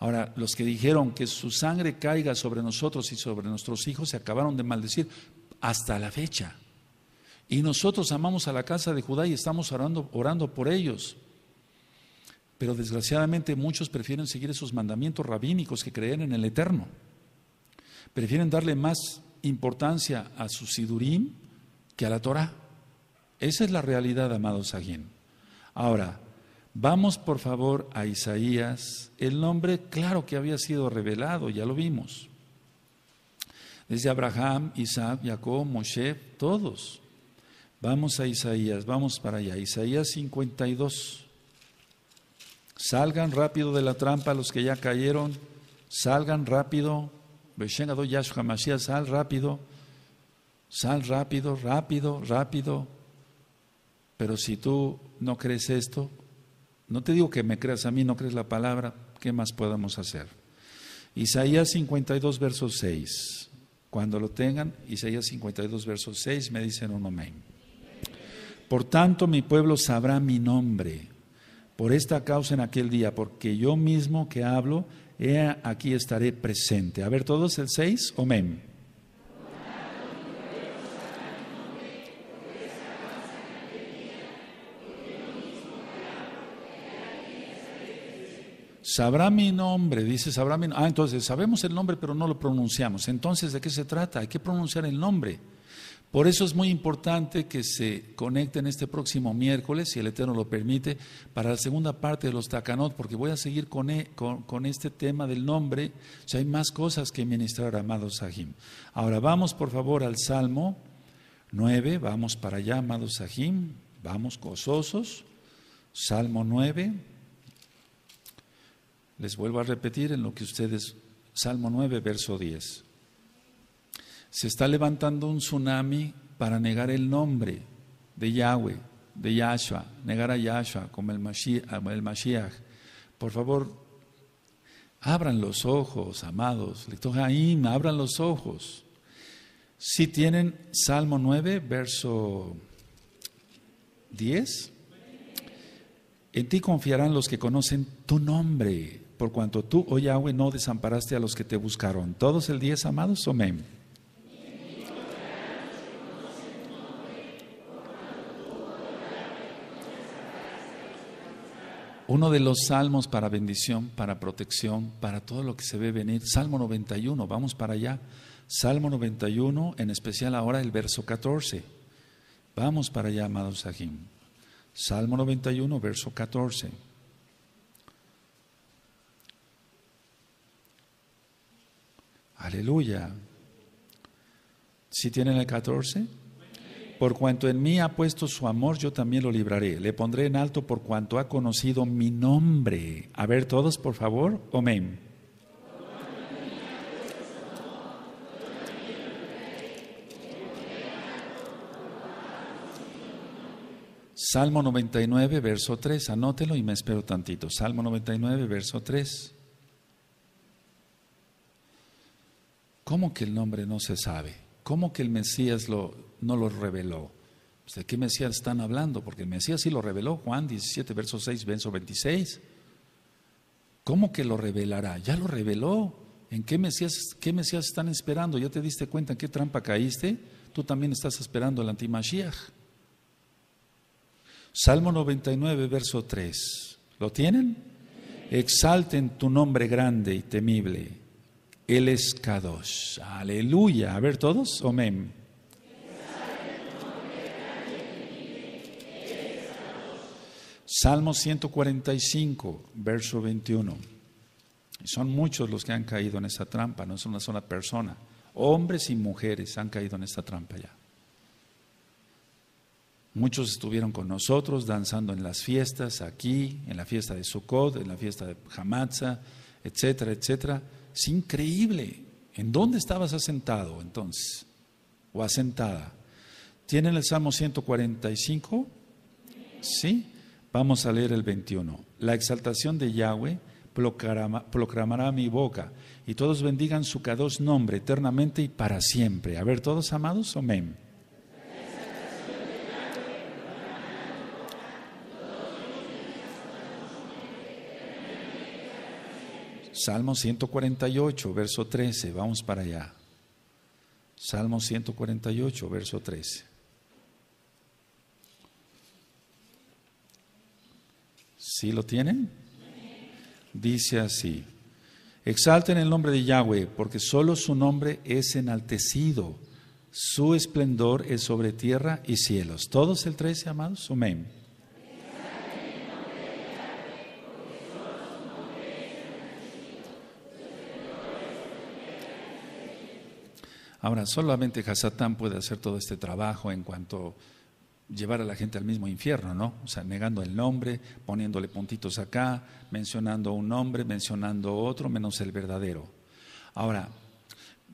Ahora, los que dijeron que su sangre caiga sobre nosotros y sobre nuestros hijos se acabaron de maldecir hasta la fecha. Y nosotros amamos a la casa de Judá y estamos orando, orando por ellos. Pero desgraciadamente muchos prefieren seguir esos mandamientos rabínicos que creen en el Eterno. Prefieren darle más importancia a su sidurim que a la Torah. Esa es la realidad, amados alguien Ahora, Vamos por favor a Isaías. El nombre, claro que había sido revelado, ya lo vimos. Desde Abraham, Isaac, Jacob, Moshe, todos. Vamos a Isaías, vamos para allá. Isaías 52. Salgan rápido de la trampa los que ya cayeron. Salgan rápido. Beshengado Yahshua Mashiach, sal rápido. Sal rápido, rápido, rápido. Pero si tú no crees esto, no te digo que me creas a mí, no crees la palabra, ¿qué más podemos hacer? Isaías 52, verso 6. Cuando lo tengan, Isaías 52, verso 6, me dicen un amén. Por tanto, mi pueblo sabrá mi nombre. Por esta causa en aquel día, porque yo mismo que hablo, he aquí estaré presente. A ver, todos el 6, amén. sabrá mi nombre, dice, sabrá mi nombre. Ah, entonces, sabemos el nombre, pero no lo pronunciamos. Entonces, ¿de qué se trata? Hay que pronunciar el nombre. Por eso es muy importante que se conecten este próximo miércoles, si el Eterno lo permite, para la segunda parte de los Takanot, porque voy a seguir con, e, este tema del nombre. O sea, hay más cosas que ministrar, Amado Sahim. Ahora vamos, por favor, al Salmo 9. Vamos para allá, Amado Sahim. Vamos gozosos. Salmo 9. Les vuelvo a repetir en lo que ustedes, Salmo 9, verso 10. Se está levantando un tsunami para negar el nombre de Yahweh, de Yahshua, negar a Yahshua como el Mashiach. Por favor, abran los ojos, amados. Jaim, abran los ojos. Si tienen Salmo 9, verso 10. En ti confiarán los que conocen tu nombre por cuanto tú, oh Yahweh, no desamparaste a los que te buscaron. Todos el 10, amados, amén. Uno de los salmos para bendición, para protección, para todo lo que se ve venir. Salmo 91, vamos para allá. Salmo 91, en especial ahora el verso 14. Vamos para allá, amados Sahim. Salmo 91, verso 14. Aleluya. Si tienen el 14, por cuanto en mí ha puesto su amor, yo también lo libraré. Le pondré en alto por cuanto ha conocido mi nombre. A ver todos, por favor. Amén. Salmo 99, verso 3. Anótelo y me espero tantito. Salmo 99, verso 3. ¿Cómo que el nombre no se sabe? ¿Cómo que el Mesías lo, no lo reveló? Pues, ¿De qué Mesías están hablando? Porque el Mesías sí lo reveló, Juan 17, verso 6, verso 26. ¿Cómo que lo revelará? Ya lo reveló. ¿En qué Mesías, qué Mesías están esperando? ¿Ya te diste cuenta en qué trampa caíste? Tú también estás esperando el antimashiach. Salmo 99, verso 3. ¿Lo tienen? Exalten tu nombre grande y temible él es Kadosh. Aleluya. A ver todos. Amén. Salmo 145, verso 21. Son muchos los que han caído en esa trampa, no es una sola persona. Hombres y mujeres han caído en esta trampa ya. Muchos estuvieron con nosotros danzando en las fiestas aquí, en la fiesta de Sukkot, en la fiesta de Hamatza, etcétera, etcétera es increíble. ¿En dónde estabas asentado entonces? ¿O asentada? ¿Tienen el Salmo 145? Sí. Vamos a leer el 21. La exaltación de Yahweh proclamará mi boca y todos bendigan su cados nombre eternamente y para siempre. A ver, todos amados, amén. Salmo 148, verso 13, vamos para allá. Salmo 148, verso 13. ¿Sí lo tienen? Dice así, exalten el nombre de Yahweh, porque solo su nombre es enaltecido, su esplendor es sobre tierra y cielos. ¿Todos el 13, amados? Amén. Ahora, solamente Hasatán puede hacer todo este trabajo en cuanto llevar a la gente al mismo infierno, ¿no? O sea, negando el nombre, poniéndole puntitos acá, mencionando un nombre, mencionando otro, menos el verdadero. Ahora,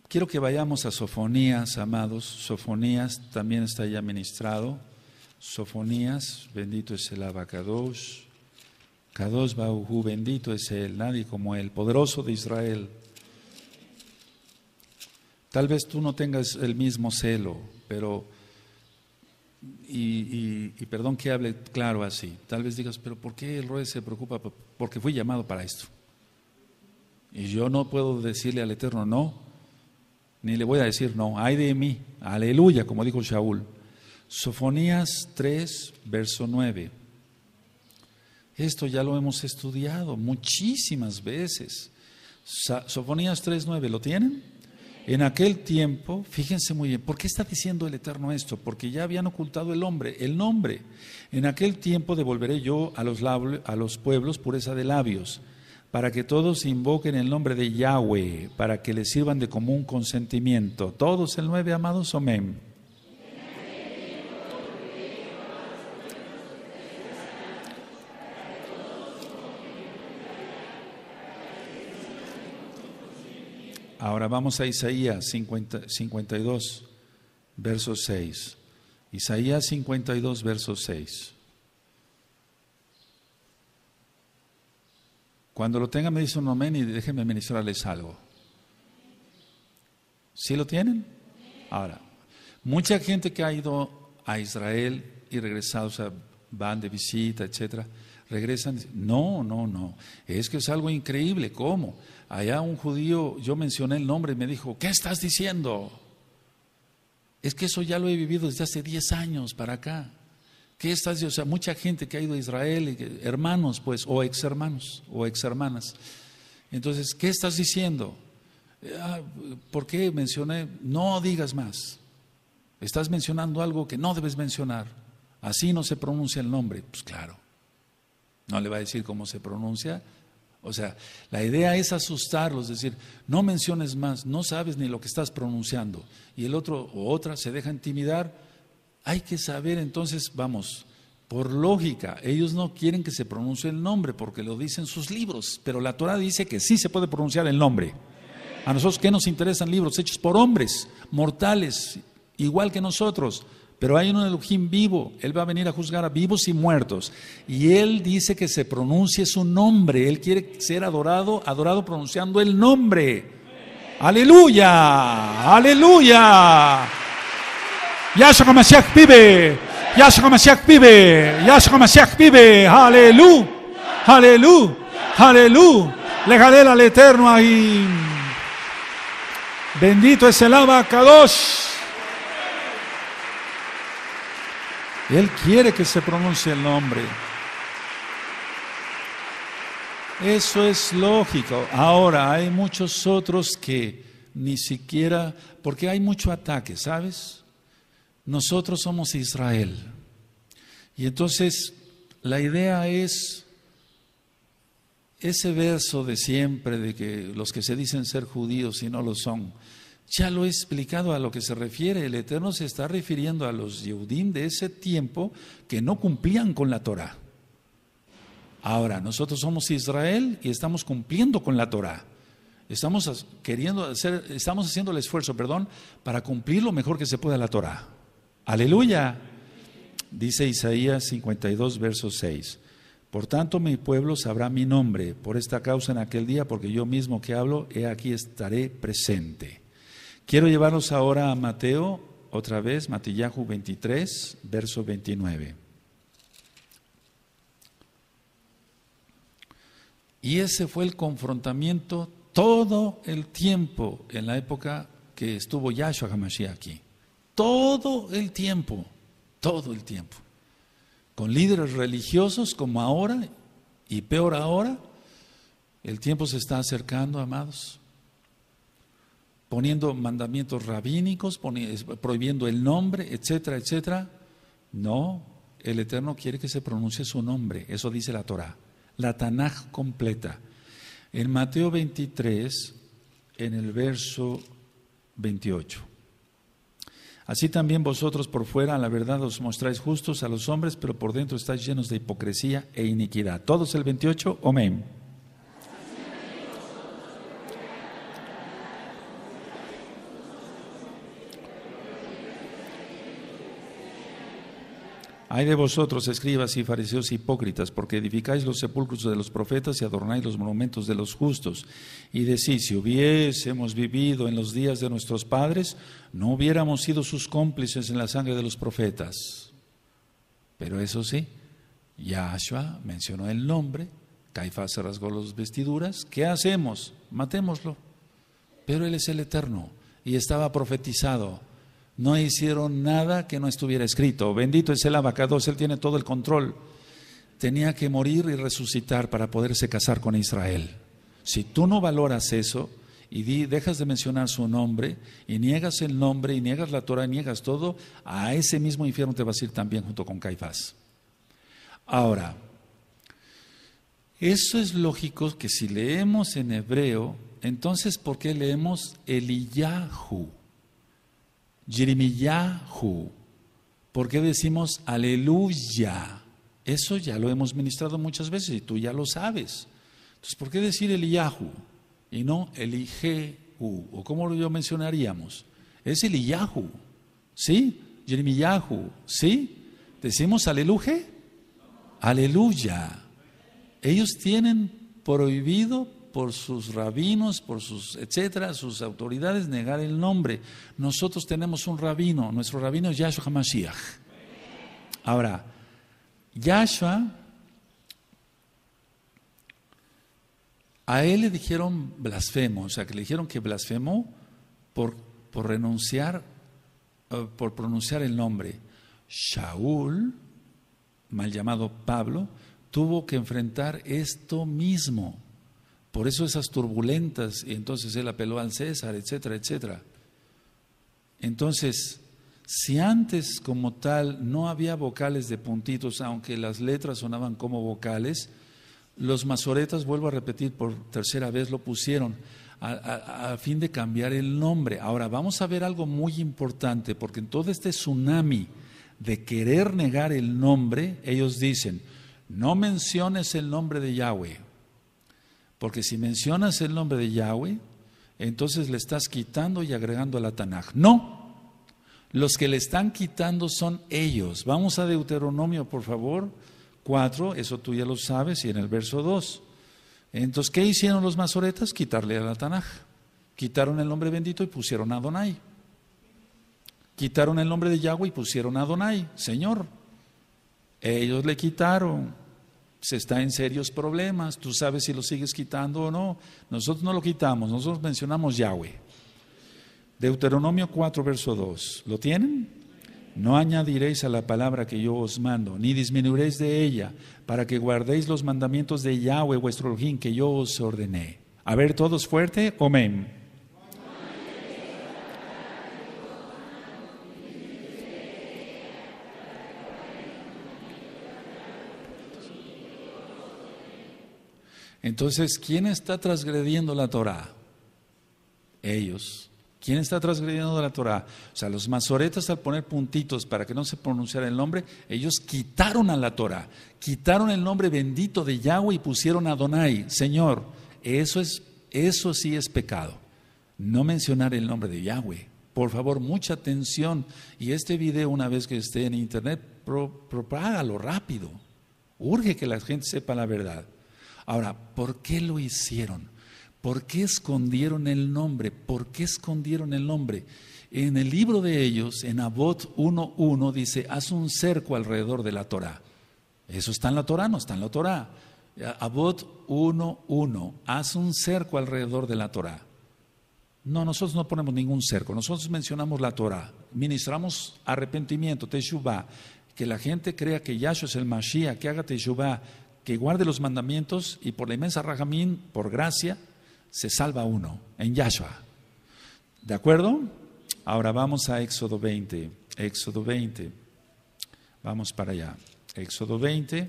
quiero que vayamos a Sofonías, amados. Sofonías también está ya ministrado. Sofonías, bendito es el abacados. Kadosh Bauhu, bendito es el, nadie como él, poderoso de Israel. Tal vez tú no tengas el mismo celo, pero, y, perdón que hable claro así, tal vez digas, pero ¿por qué el rey se preocupa? Porque fui llamado para esto. Y yo no puedo decirle al Eterno no, ni le voy a decir no, ay de mí, aleluya, como dijo Shaul. Sofonías 3, verso 9. Esto ya lo hemos estudiado muchísimas veces. Sofonías 3, 9, ¿lo tienen? En aquel tiempo, fíjense muy bien, ¿por qué está diciendo el Eterno esto? Porque ya habían ocultado el hombre, el nombre. En aquel tiempo devolveré yo a los, a los pueblos pureza de labios, para que todos invoquen el nombre de Yahweh, para que les sirvan de común consentimiento. Todos el nueve amados, amén. Ahora vamos a Isaías 52, verso 6. Isaías 52, verso 6. Cuando lo tengan, me dice un amén y déjenme ministrarles algo. ¿Sí lo tienen? Ahora, mucha gente que ha ido a Israel y regresado, o sea, van de visita, etcétera, regresan. No, no, no. Es que es algo increíble. ¿Cómo? allá un judío, yo mencioné el nombre y me dijo, ¿qué estás diciendo? Es que eso ya lo he vivido desde hace 10 años para acá. ¿Qué estás diciendo? O sea, mucha gente que ha ido a Israel, hermanos pues, o ex hermanos, o ex hermanas. Entonces, ¿qué estás diciendo? Ah, ¿Por qué mencioné? No digas más. Estás mencionando algo que no debes mencionar. Así no se pronuncia el nombre. Pues claro. No le va a decir cómo se pronuncia, o sea, la idea es asustarlos, decir, no menciones más, no sabes ni lo que estás pronunciando. Y el otro o otra se deja intimidar. Hay que saber entonces, vamos, por lógica, ellos no quieren que se pronuncie el nombre porque lo dicen sus libros, pero la Torah dice que sí se puede pronunciar el nombre. A nosotros, ¿qué nos interesan libros hechos por hombres, mortales, igual que nosotros? Pero hay un Elohim vivo, Él va a venir a juzgar a vivos y muertos. Y Él dice que se pronuncie su nombre, Él quiere ser adorado, adorado pronunciando el nombre. Aleluya, aleluya. Yahshua Mashiach vive, Yahshua Mashiach vive, Yahshua Mashiach vive, aleluya, aleluya, aleluya. Le al eterno ahí. Bendito es el Kadosh Él quiere que se pronuncie el nombre. Eso es lógico. Ahora, hay muchos otros que ni siquiera, porque hay mucho ataque, ¿sabes? Nosotros somos Israel. Y entonces, la idea es ese verso de siempre de que los que se dicen ser judíos y no lo son, ya lo he explicado a lo que se refiere. El Eterno se está refiriendo a los Yehudim de ese tiempo que no cumplían con la Torah. Ahora, nosotros somos Israel y estamos cumpliendo con la Torah. Estamos queriendo hacer, estamos haciendo el esfuerzo, perdón, para cumplir lo mejor que se pueda la Torah. Aleluya. Dice Isaías 52, verso 6. Por tanto, mi pueblo sabrá mi nombre por esta causa en aquel día, porque yo mismo que hablo, he aquí estaré presente. Quiero llevarlos ahora a Mateo, otra vez, Matillahu 23, verso 29. Y ese fue el confrontamiento todo el tiempo en la época que estuvo Yahshua HaMashiach aquí. Todo el tiempo, todo el tiempo. Con líderes religiosos como ahora y peor ahora, el tiempo se está acercando, amados poniendo mandamientos rabínicos, prohibiendo el nombre, etcétera, etcétera. No, el Eterno quiere que se pronuncie su nombre, eso dice la Torah, la Tanaj completa. En Mateo 23, en el verso 28. Así también vosotros por fuera, la verdad, os mostráis justos a los hombres, pero por dentro estáis llenos de hipocresía e iniquidad. Todos el 28, amén. Hay de vosotros, escribas y fariseos hipócritas, porque edificáis los sepulcros de los profetas y adornáis los monumentos de los justos. Y decís, si hubiésemos vivido en los días de nuestros padres, no hubiéramos sido sus cómplices en la sangre de los profetas. Pero eso sí, Yahshua mencionó el nombre, Caifás se rasgó las vestiduras. ¿Qué hacemos? Matémoslo. Pero Él es el Eterno y estaba profetizado no hicieron nada que no estuviera escrito. Bendito es el abacados, él tiene todo el control. Tenía que morir y resucitar para poderse casar con Israel. Si tú no valoras eso y dejas de mencionar su nombre y niegas el nombre y niegas la Torah, y niegas todo, a ese mismo infierno te vas a ir también junto con Caifás. Ahora, eso es lógico que si leemos en hebreo, entonces ¿por qué leemos Eliyahu? Yirmiyahu. ¿Por qué decimos aleluya? Eso ya lo hemos ministrado muchas veces y tú ya lo sabes. Entonces, ¿por qué decir Eliyahu y no Elijehu? ¿O cómo lo mencionaríamos? Es Eliyahu, ¿sí? Jeremiahu. ¿sí? ¿Decimos aleluje? Aleluya. Ellos tienen prohibido por sus rabinos, por sus, etcétera, sus autoridades, negar el nombre. Nosotros tenemos un rabino, nuestro rabino es Yahshua HaMashiach. Ahora, Yahshua, a él le dijeron blasfemo, o sea, que le dijeron que blasfemó por, por renunciar, eh, por pronunciar el nombre. Shaul, mal llamado Pablo, tuvo que enfrentar esto mismo. Por eso esas turbulentas, y entonces él apeló al César, etcétera, etcétera. Entonces, si antes como tal no había vocales de puntitos, aunque las letras sonaban como vocales, los mazoretas, vuelvo a repetir, por tercera vez lo pusieron a fin de cambiar el nombre. Ahora, vamos a ver algo muy importante, porque en todo este tsunami de querer negar el nombre, ellos dicen, no menciones el nombre de Yahweh porque si mencionas el nombre de Yahweh, entonces le estás quitando y agregando a la Tanaj. No, los que le están quitando son ellos. Vamos a Deuteronomio, por favor, 4, eso tú ya lo sabes, y en el verso 2. Entonces, ¿qué hicieron los masoretas? Quitarle a la Tanaj. Quitaron el nombre bendito y pusieron a Adonai. Quitaron el nombre de Yahweh y pusieron a Adonai, Señor. Ellos le quitaron se está en serios problemas, tú sabes si lo sigues quitando o no. Nosotros no lo quitamos, nosotros mencionamos Yahweh. Deuteronomio 4, verso 2. ¿Lo tienen? No añadiréis a la palabra que yo os mando, ni disminuiréis de ella, para que guardéis los mandamientos de Yahweh vuestro Elohim que yo os ordené. A ver, todos fuerte, amén. Entonces, ¿quién está transgrediendo la Torah, Ellos. ¿Quién está transgrediendo la Torá? O sea, los masoretas al poner puntitos para que no se pronunciara el nombre, ellos quitaron a la Torá, quitaron el nombre bendito de Yahweh y pusieron a Adonai, Señor. Eso es eso sí es pecado. No mencionar el nombre de Yahweh. Por favor, mucha atención. Y este video, una vez que esté en internet, propágalo rápido. Urge que la gente sepa la verdad. Ahora, ¿por qué lo hicieron? ¿Por qué escondieron el nombre? ¿Por qué escondieron el nombre? En el libro de ellos, en Abot 1.1, dice, haz un cerco alrededor de la Torah. Eso está en la Torah, no está en la Torah. Abot 1.1, haz un cerco alrededor de la Torah. No, nosotros no ponemos ningún cerco, nosotros mencionamos la Torah, ministramos arrepentimiento, teshuvah, que la gente crea que Yahshua es el Mashiach, que haga teshuvah, que guarde los mandamientos y por la inmensa rajamín, por gracia, se salva uno en Yahshua. ¿De acuerdo? Ahora vamos a Éxodo 20. Éxodo 20. Vamos para allá. Éxodo 20.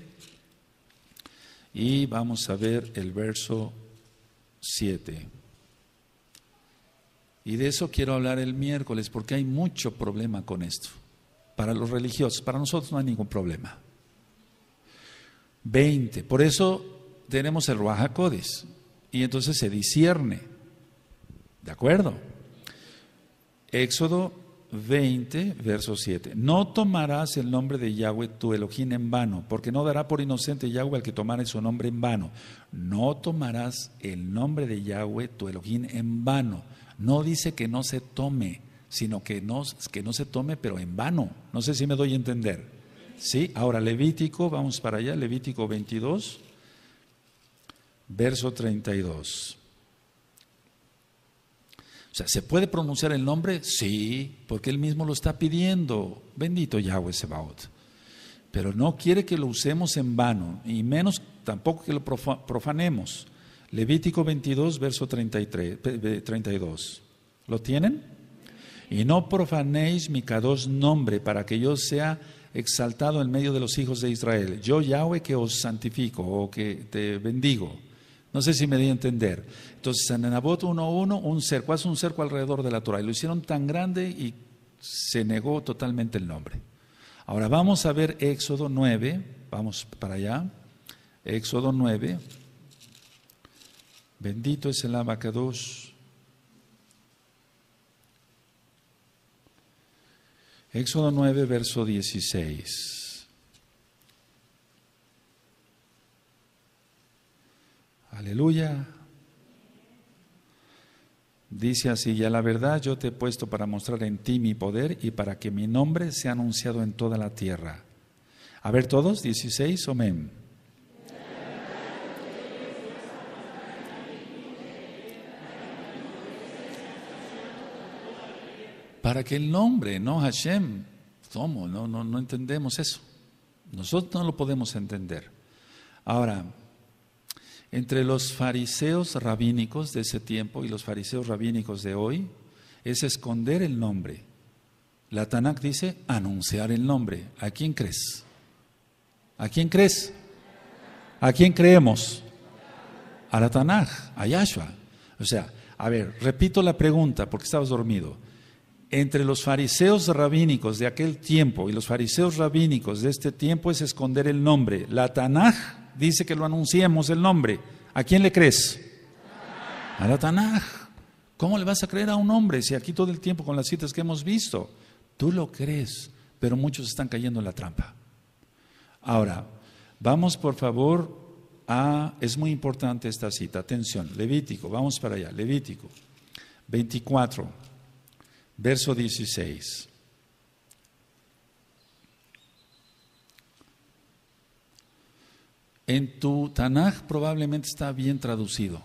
Y vamos a ver el verso 7. Y de eso quiero hablar el miércoles porque hay mucho problema con esto. Para los religiosos, para nosotros no hay ningún problema. 20. Por eso tenemos el Ruach y entonces se discierne. ¿De acuerdo? Éxodo 20, verso 7. No tomarás el nombre de Yahweh tu Elohim en vano, porque no dará por inocente Yahweh al que tomare su nombre en vano. No tomarás el nombre de Yahweh tu Elohim en vano. No dice que no se tome, sino que no, que no se tome, pero en vano. No sé si me doy a entender. Sí, ahora Levítico, vamos para allá, Levítico 22, verso 32. O sea, ¿se puede pronunciar el nombre? Sí, porque él mismo lo está pidiendo. Bendito Yahweh Sebaot. Pero no quiere que lo usemos en vano, y menos tampoco que lo profanemos. Levítico 22, verso 32. Eh, ¿Lo tienen? Y no profanéis mi dos nombre para que yo sea exaltado en medio de los hijos de Israel. Yo, Yahweh, que os santifico o que te bendigo. No sé si me di a entender. Entonces, en 1.1, un cerco, hace un cerco alrededor de la Torah. Y lo hicieron tan grande y se negó totalmente el nombre. Ahora vamos a ver Éxodo 9, vamos para allá. Éxodo 9. Bendito es el abacados. Éxodo 9, verso 16. Aleluya. Dice así, ya la verdad yo te he puesto para mostrar en ti mi poder y para que mi nombre sea anunciado en toda la tierra. A ver todos, 16, amén. ¿Para que el nombre? No, Hashem. Somos, no, no, no entendemos eso. Nosotros no lo podemos entender. Ahora, entre los fariseos rabínicos de ese tiempo y los fariseos rabínicos de hoy, es esconder el nombre. La Tanakh dice anunciar el nombre. ¿A quién crees? ¿A quién crees? ¿A quién creemos? A la Tanakh, a Yahshua. O sea, a ver, repito la pregunta porque estabas dormido entre los fariseos rabínicos de aquel tiempo y los fariseos rabínicos de este tiempo es esconder el nombre. La Tanaj dice que lo anunciemos el nombre. ¿A quién le crees? A la Tanaj. ¿Cómo le vas a creer a un hombre si aquí todo el tiempo con las citas que hemos visto? Tú lo crees, pero muchos están cayendo en la trampa. Ahora, vamos por favor a... Es muy importante esta cita, atención, Levítico, vamos para allá, Levítico 24 verso 16. En tu Tanaj probablemente está bien traducido.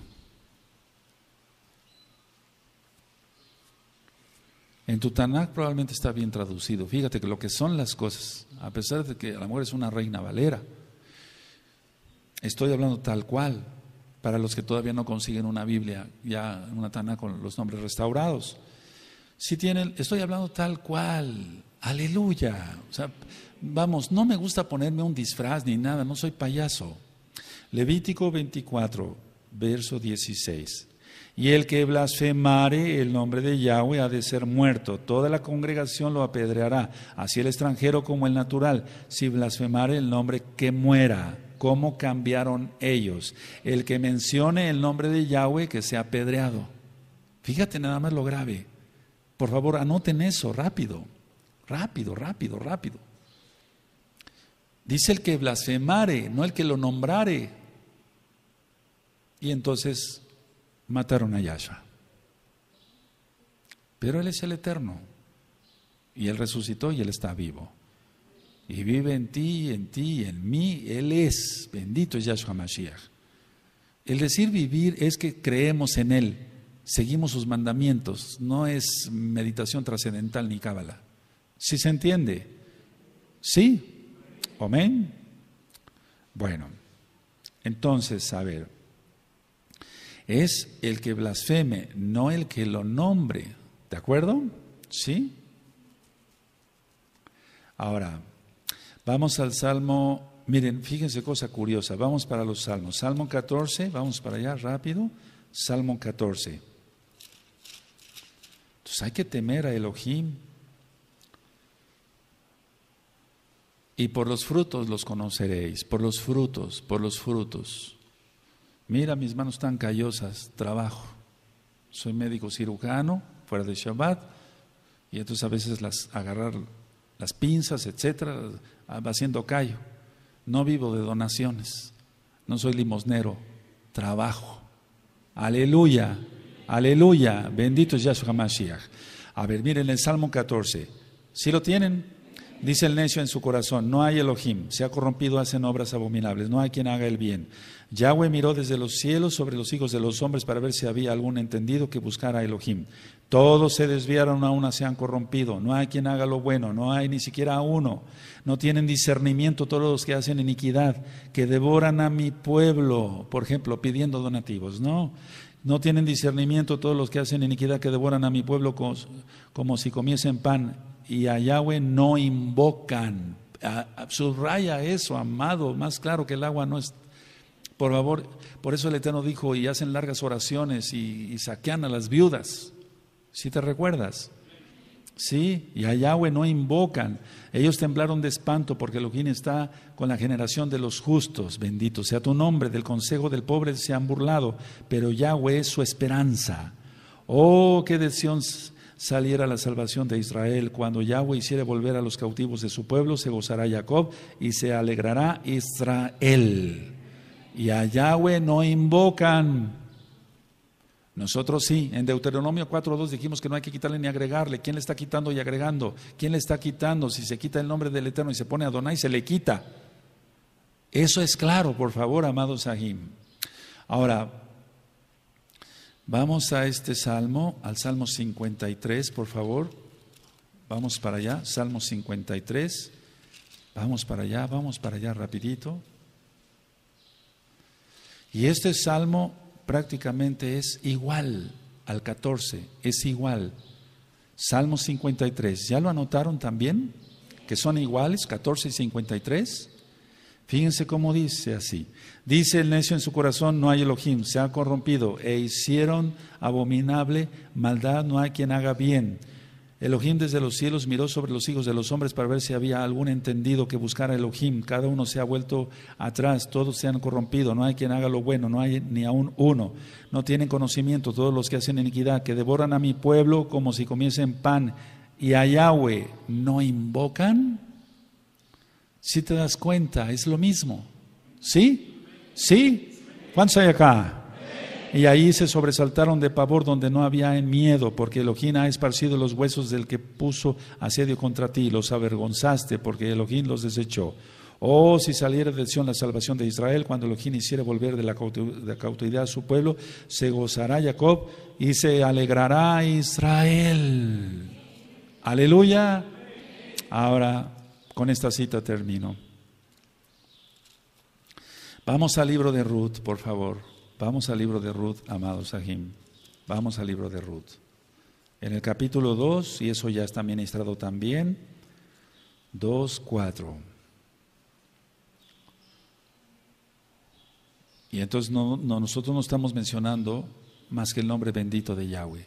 En tu Tanaj probablemente está bien traducido. Fíjate que lo que son las cosas, a pesar de que la mujer es una reina valera, estoy hablando tal cual, para los que todavía no consiguen una Biblia, ya una Tanaj con los nombres restaurados estoy hablando tal cual, aleluya. O sea, vamos, no me gusta ponerme un disfraz ni nada, no soy payaso. Levítico 24, verso 16. Y el que blasfemare el nombre de Yahweh ha de ser muerto. Toda la congregación lo apedreará, así el extranjero como el natural. Si blasfemare el nombre, que muera. ¿Cómo cambiaron ellos? El que mencione el nombre de Yahweh, que sea apedreado. Fíjate nada más lo grave. Por favor, anoten eso rápido, rápido, rápido, rápido. Dice el que blasfemare, no el que lo nombrare. Y entonces mataron a Yahshua. Pero Él es el eterno. Y Él resucitó y Él está vivo. Y vive en ti, en ti, en mí. Él es. Bendito es Yahshua Mashiach. El decir vivir es que creemos en Él seguimos sus mandamientos. No es meditación trascendental ni cábala. ¿Sí se entiende? ¿Sí? ¿Amén? Bueno, entonces, a ver, es el que blasfeme, no el que lo nombre. ¿De acuerdo? ¿Sí? Ahora, vamos al Salmo, miren, fíjense cosa curiosa, vamos para los Salmos. Salmo 14, vamos para allá rápido. Salmo 14 hay que temer a Elohim. Y por los frutos los conoceréis, por los frutos, por los frutos. Mira mis manos tan callosas, trabajo. Soy médico cirujano, fuera de Shabbat, y entonces a veces las agarrar las pinzas, etcétera, ah, va haciendo callo. No vivo de donaciones, no soy limosnero, trabajo. Aleluya. Aleluya, bendito es Yahshua Hamashiach. A ver, miren el Salmo 14. si ¿Sí lo tienen? Dice el necio en su corazón, no hay Elohim, se ha corrompido, hacen obras abominables, no hay quien haga el bien. Yahweh miró desde los cielos sobre los hijos de los hombres para ver si había algún entendido que buscara Elohim. Todos se desviaron, a una se han corrompido, no hay quien haga lo bueno, no hay ni siquiera uno. No tienen discernimiento todos los que hacen iniquidad, que devoran a mi pueblo, por ejemplo, pidiendo donativos. No, no tienen discernimiento todos los que hacen iniquidad que devoran a mi pueblo como, si comiesen pan. Y a Yahweh no invocan. Ah, ah, subraya eso, amado. Más claro que el agua no es. Por favor, por eso el Eterno dijo, y hacen largas oraciones y, saquean a las viudas. Si te recuerdas. Sí, y a Yahweh no invocan. Ellos temblaron de espanto porque Elohim está con la generación de los justos. Bendito sea tu nombre. Del consejo del pobre se han burlado, pero Yahweh es su esperanza. Oh, qué de saliera la salvación de Israel. Cuando Yahweh hiciere volver a los cautivos de su pueblo, se gozará Jacob y se alegrará Israel. Y a Yahweh no invocan nosotros sí, en Deuteronomio 4.2 dijimos que no hay que quitarle ni agregarle. ¿Quién le está quitando y agregando? ¿Quién le está quitando? Si se quita el nombre del Eterno y se pone Adonai, se le quita. Eso es claro, por favor, amado Sahim. Ahora, vamos a este salmo, al salmo 53, por favor. Vamos para allá, salmo 53. Vamos para allá, vamos para allá rapidito. Y este salmo prácticamente es igual al 14, es igual. Salmo 53, ¿ya lo anotaron también? Que son iguales, 14 y 53. Fíjense cómo dice así. Dice el necio en su corazón, no hay Elohim, se ha corrompido e hicieron abominable maldad, no hay quien haga bien. Elohim desde los cielos miró sobre los hijos de los hombres para ver si había algún entendido que buscara Elohim. Cada uno se ha vuelto atrás, todos se han corrompido, no hay quien haga lo bueno, no hay ni aún uno. No tienen conocimiento todos los que hacen iniquidad, que devoran a mi pueblo como si comiesen pan. Y a Yahweh no invocan. Si te das cuenta, es lo mismo. ¿Sí? ¿Sí? ¿Cuántos hay acá? Y ahí se sobresaltaron de pavor donde no había miedo, porque Elohim ha esparcido los huesos del que puso asedio contra ti, los avergonzaste, porque Elohim los desechó. Oh, si saliera de Sion la salvación de Israel, cuando Elohim hiciera volver de la cautividad a su pueblo, se gozará Jacob y se alegrará Israel. Aleluya. Ahora, con esta cita termino. Vamos al libro de Ruth, por favor. Vamos al libro de Ruth, amados Sahim. Vamos al libro de Ruth. En el capítulo 2, y eso ya está ministrado también, 2, 4. Y entonces nosotros no estamos mencionando más que el nombre bendito de Yahweh.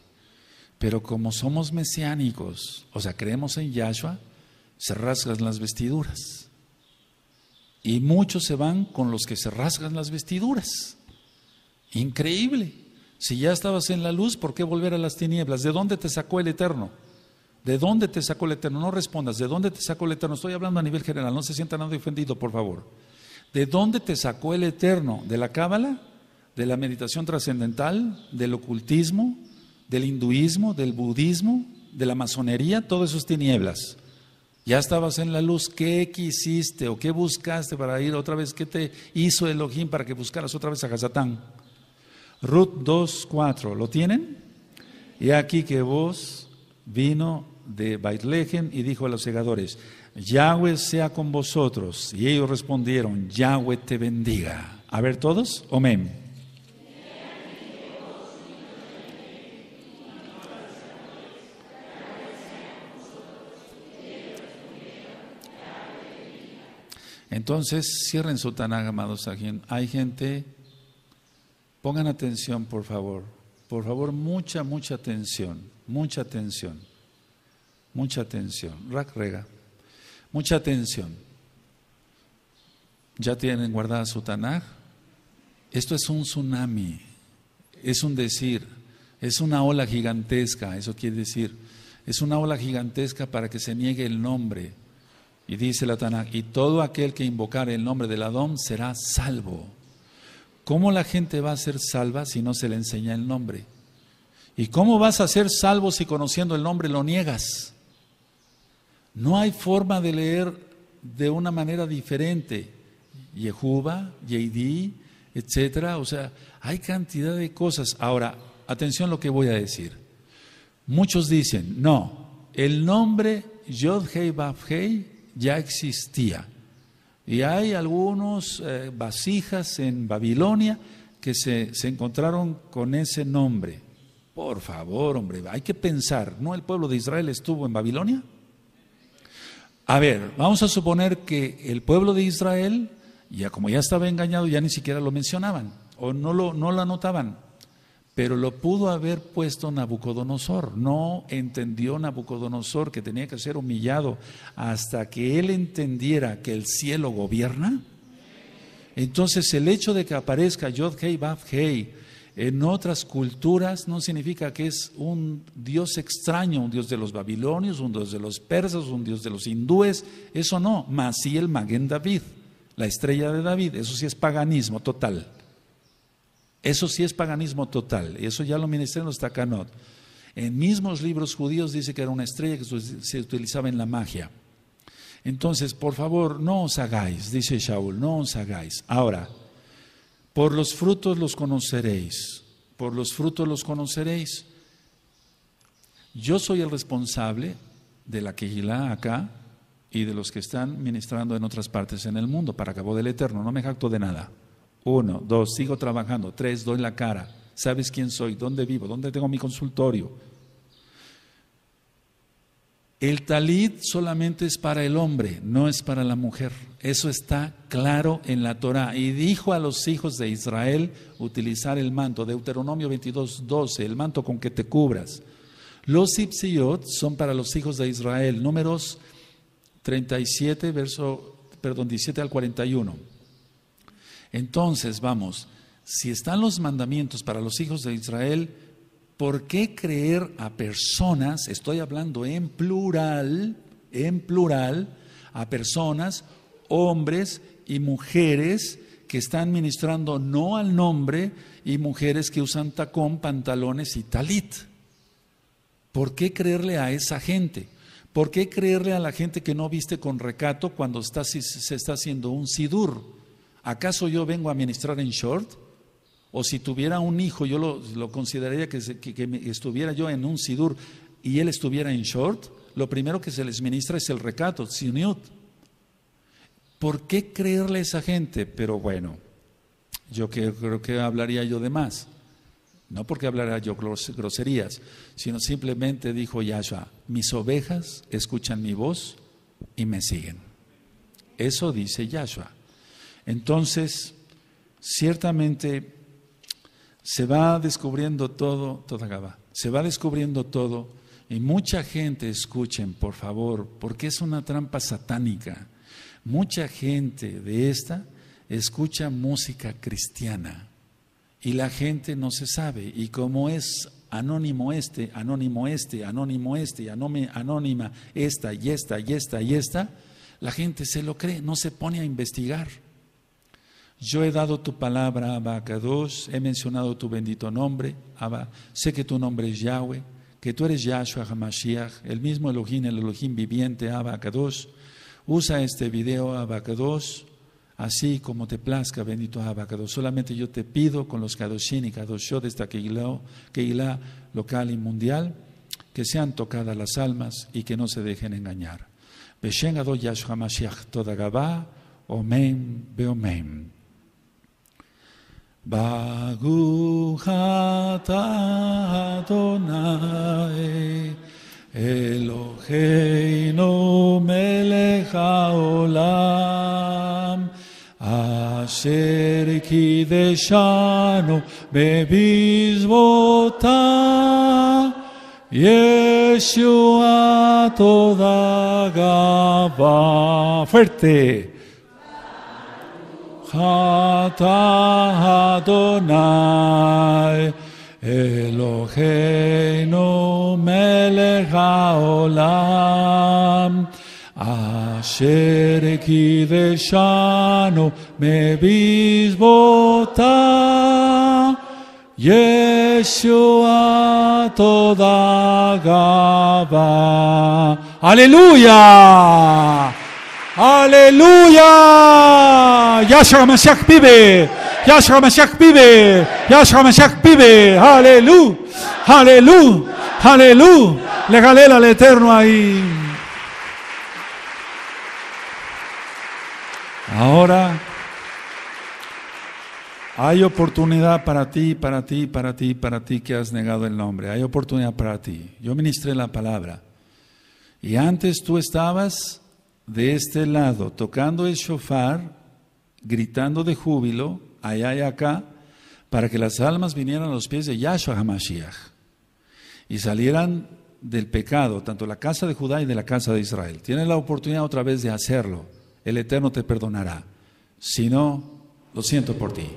Pero como somos mesiánicos, o sea, creemos en Yahshua, se rasgan las vestiduras. Y muchos se van con los que se rasgan las vestiduras. Increíble. Si ya estabas en la luz, ¿por qué volver a las tinieblas? ¿De dónde te sacó el Eterno? ¿De dónde te sacó el Eterno? No respondas, ¿de dónde te sacó el Eterno? Estoy hablando a nivel general, no se sienta nada ofendido, por favor. ¿De dónde te sacó el Eterno? ¿De la Cábala? ¿De la meditación trascendental? ¿Del ocultismo? ¿Del hinduismo? ¿Del budismo? ¿De la masonería? Todas esas tinieblas. Ya estabas en la luz, ¿qué quisiste o qué buscaste para ir otra vez? ¿Qué te hizo Elohim para que buscaras otra vez a Hazatán? Ruth 2.4, ¿lo tienen? Y aquí que vos vino de Baitlejen y dijo a los segadores, Yahweh sea con vosotros. Y ellos respondieron, Yahweh te bendiga. A ver todos, amén. Entonces, cierren su tanaga, amados. Hay gente Pongan atención, por favor. Por favor, mucha, mucha atención. Mucha atención. Mucha atención. Rack rega. Mucha atención. ¿Ya tienen guardada su Tanaj? Esto es un tsunami. Es un decir. Es una ola gigantesca. Eso quiere decir. Es una ola gigantesca para que se niegue el nombre. Y dice la Tanaj, y todo aquel que invocar el nombre del Adón será salvo. ¿Cómo la gente va a ser salva si no se le enseña el nombre? ¿Y cómo vas a ser salvo si conociendo el nombre lo niegas? No hay forma de leer de una manera diferente. Yehuba, Yeidi, etcétera. O sea, hay cantidad de cosas. Ahora, atención a lo que voy a decir. Muchos dicen, no, el nombre Yod Hei ya existía. Y hay algunos eh, vasijas en Babilonia que se, encontraron con ese nombre. Por favor, hombre, hay que pensar, ¿no? El pueblo de Israel estuvo en Babilonia. A ver, vamos a suponer que el pueblo de Israel, ya como ya estaba engañado, ya ni siquiera lo mencionaban o no lo, no lo anotaban pero lo pudo haber puesto Nabucodonosor. No entendió Nabucodonosor que tenía que ser humillado hasta que él entendiera que el cielo gobierna. Entonces el hecho de que aparezca Yod-Hei Bab-Hei en otras culturas no significa que es un dios extraño, un dios de los babilonios, un dios de los persas, un dios de los hindúes, eso no, más si el Maguen David, la estrella de David, eso sí es paganismo total. Eso sí es paganismo total, y eso ya lo ministran los Takanot. En mismos libros judíos dice que era una estrella que se utilizaba en la magia. Entonces, por favor, no os hagáis, dice Shaul, no os hagáis. Ahora, por los frutos los conoceréis, por los frutos los conoceréis. Yo soy el responsable de la Kejilá acá y de los que están ministrando en otras partes en el mundo, para cabo del Eterno, no me jacto de nada. Uno, dos, sigo trabajando. Tres, doy la cara. ¿Sabes quién soy? ¿Dónde vivo? ¿Dónde tengo mi consultorio? El talid solamente es para el hombre, no es para la mujer. Eso está claro en la Torah. Y dijo a los hijos de Israel utilizar el manto. Deuteronomio 22, 12, el manto con que te cubras. Los Ipsiot son para los hijos de Israel. Números 37, verso, perdón, 17 al 41. Entonces, vamos, si están los mandamientos para los hijos de Israel, ¿por qué creer a personas, estoy hablando en plural, en plural, a personas, hombres y mujeres que están ministrando no al nombre y mujeres que usan tacón, pantalones y talit? ¿Por qué creerle a esa gente? ¿Por qué creerle a la gente que no viste con recato cuando se está haciendo un sidur? ¿acaso yo vengo a ministrar en short? O si tuviera un hijo, yo lo, consideraría que, estuviera yo en un sidur y él estuviera en short, lo primero que se les ministra es el recato, siniut. ¿Por qué creerle a esa gente? Pero bueno, yo creo que hablaría yo de más. No porque hablara yo groserías, sino simplemente dijo Yahshua, mis ovejas escuchan mi voz y me siguen. Eso dice Yahshua. Entonces, ciertamente se va descubriendo todo, toda gaba. se va descubriendo todo y mucha gente, escuchen por favor, porque es una trampa satánica, mucha gente de esta escucha música cristiana y la gente no se sabe y como es anónimo este, anónimo este, anónimo este, anónima esta y esta y esta y esta, la gente se lo cree, no se pone a investigar. Yo he dado tu palabra, 2 he mencionado tu bendito nombre, Sé que tu nombre es Yahweh, que tú eres Yahshua HaMashiach, el mismo Elohim, el Elohim viviente, 2 Usa este video, 2 así como te plazca, bendito Abacados. Solamente yo te pido con los Kadoshin y Kadoshot de esta Keilah local y mundial, que sean tocadas las almas y que no se dejen engañar. Beshen Yahshua HaMashiach, toda Gabá, Omen, Beomen. Baruch Adonai Eloheinu melech haolam Asher kideshanu bebizvotav Yeshua toda gaba. Fuerte. Ata Adonai Eloheinu melech haolam Asher kideshanu mebizvota Yeshua toda gava Aleluya! Aleluya. Yahshua Mashiach vive. Yahshua Mashiach vive. Yahshua Mashiach vive. Aleluya. Aleluya. Aleluya. Le al Eterno ahí. Ahora hay oportunidad para ti, para ti, para ti, para ti que has negado el nombre. Hay oportunidad para ti. Yo ministré la palabra. Y antes tú estabas de este lado, tocando el shofar, gritando de júbilo, allá y acá, para que las almas vinieran a los pies de Yahshua HaMashiach y salieran del pecado, tanto la casa de Judá y de la casa de Israel. Tienes la oportunidad otra vez de hacerlo. El Eterno te perdonará. Si no, lo siento por ti.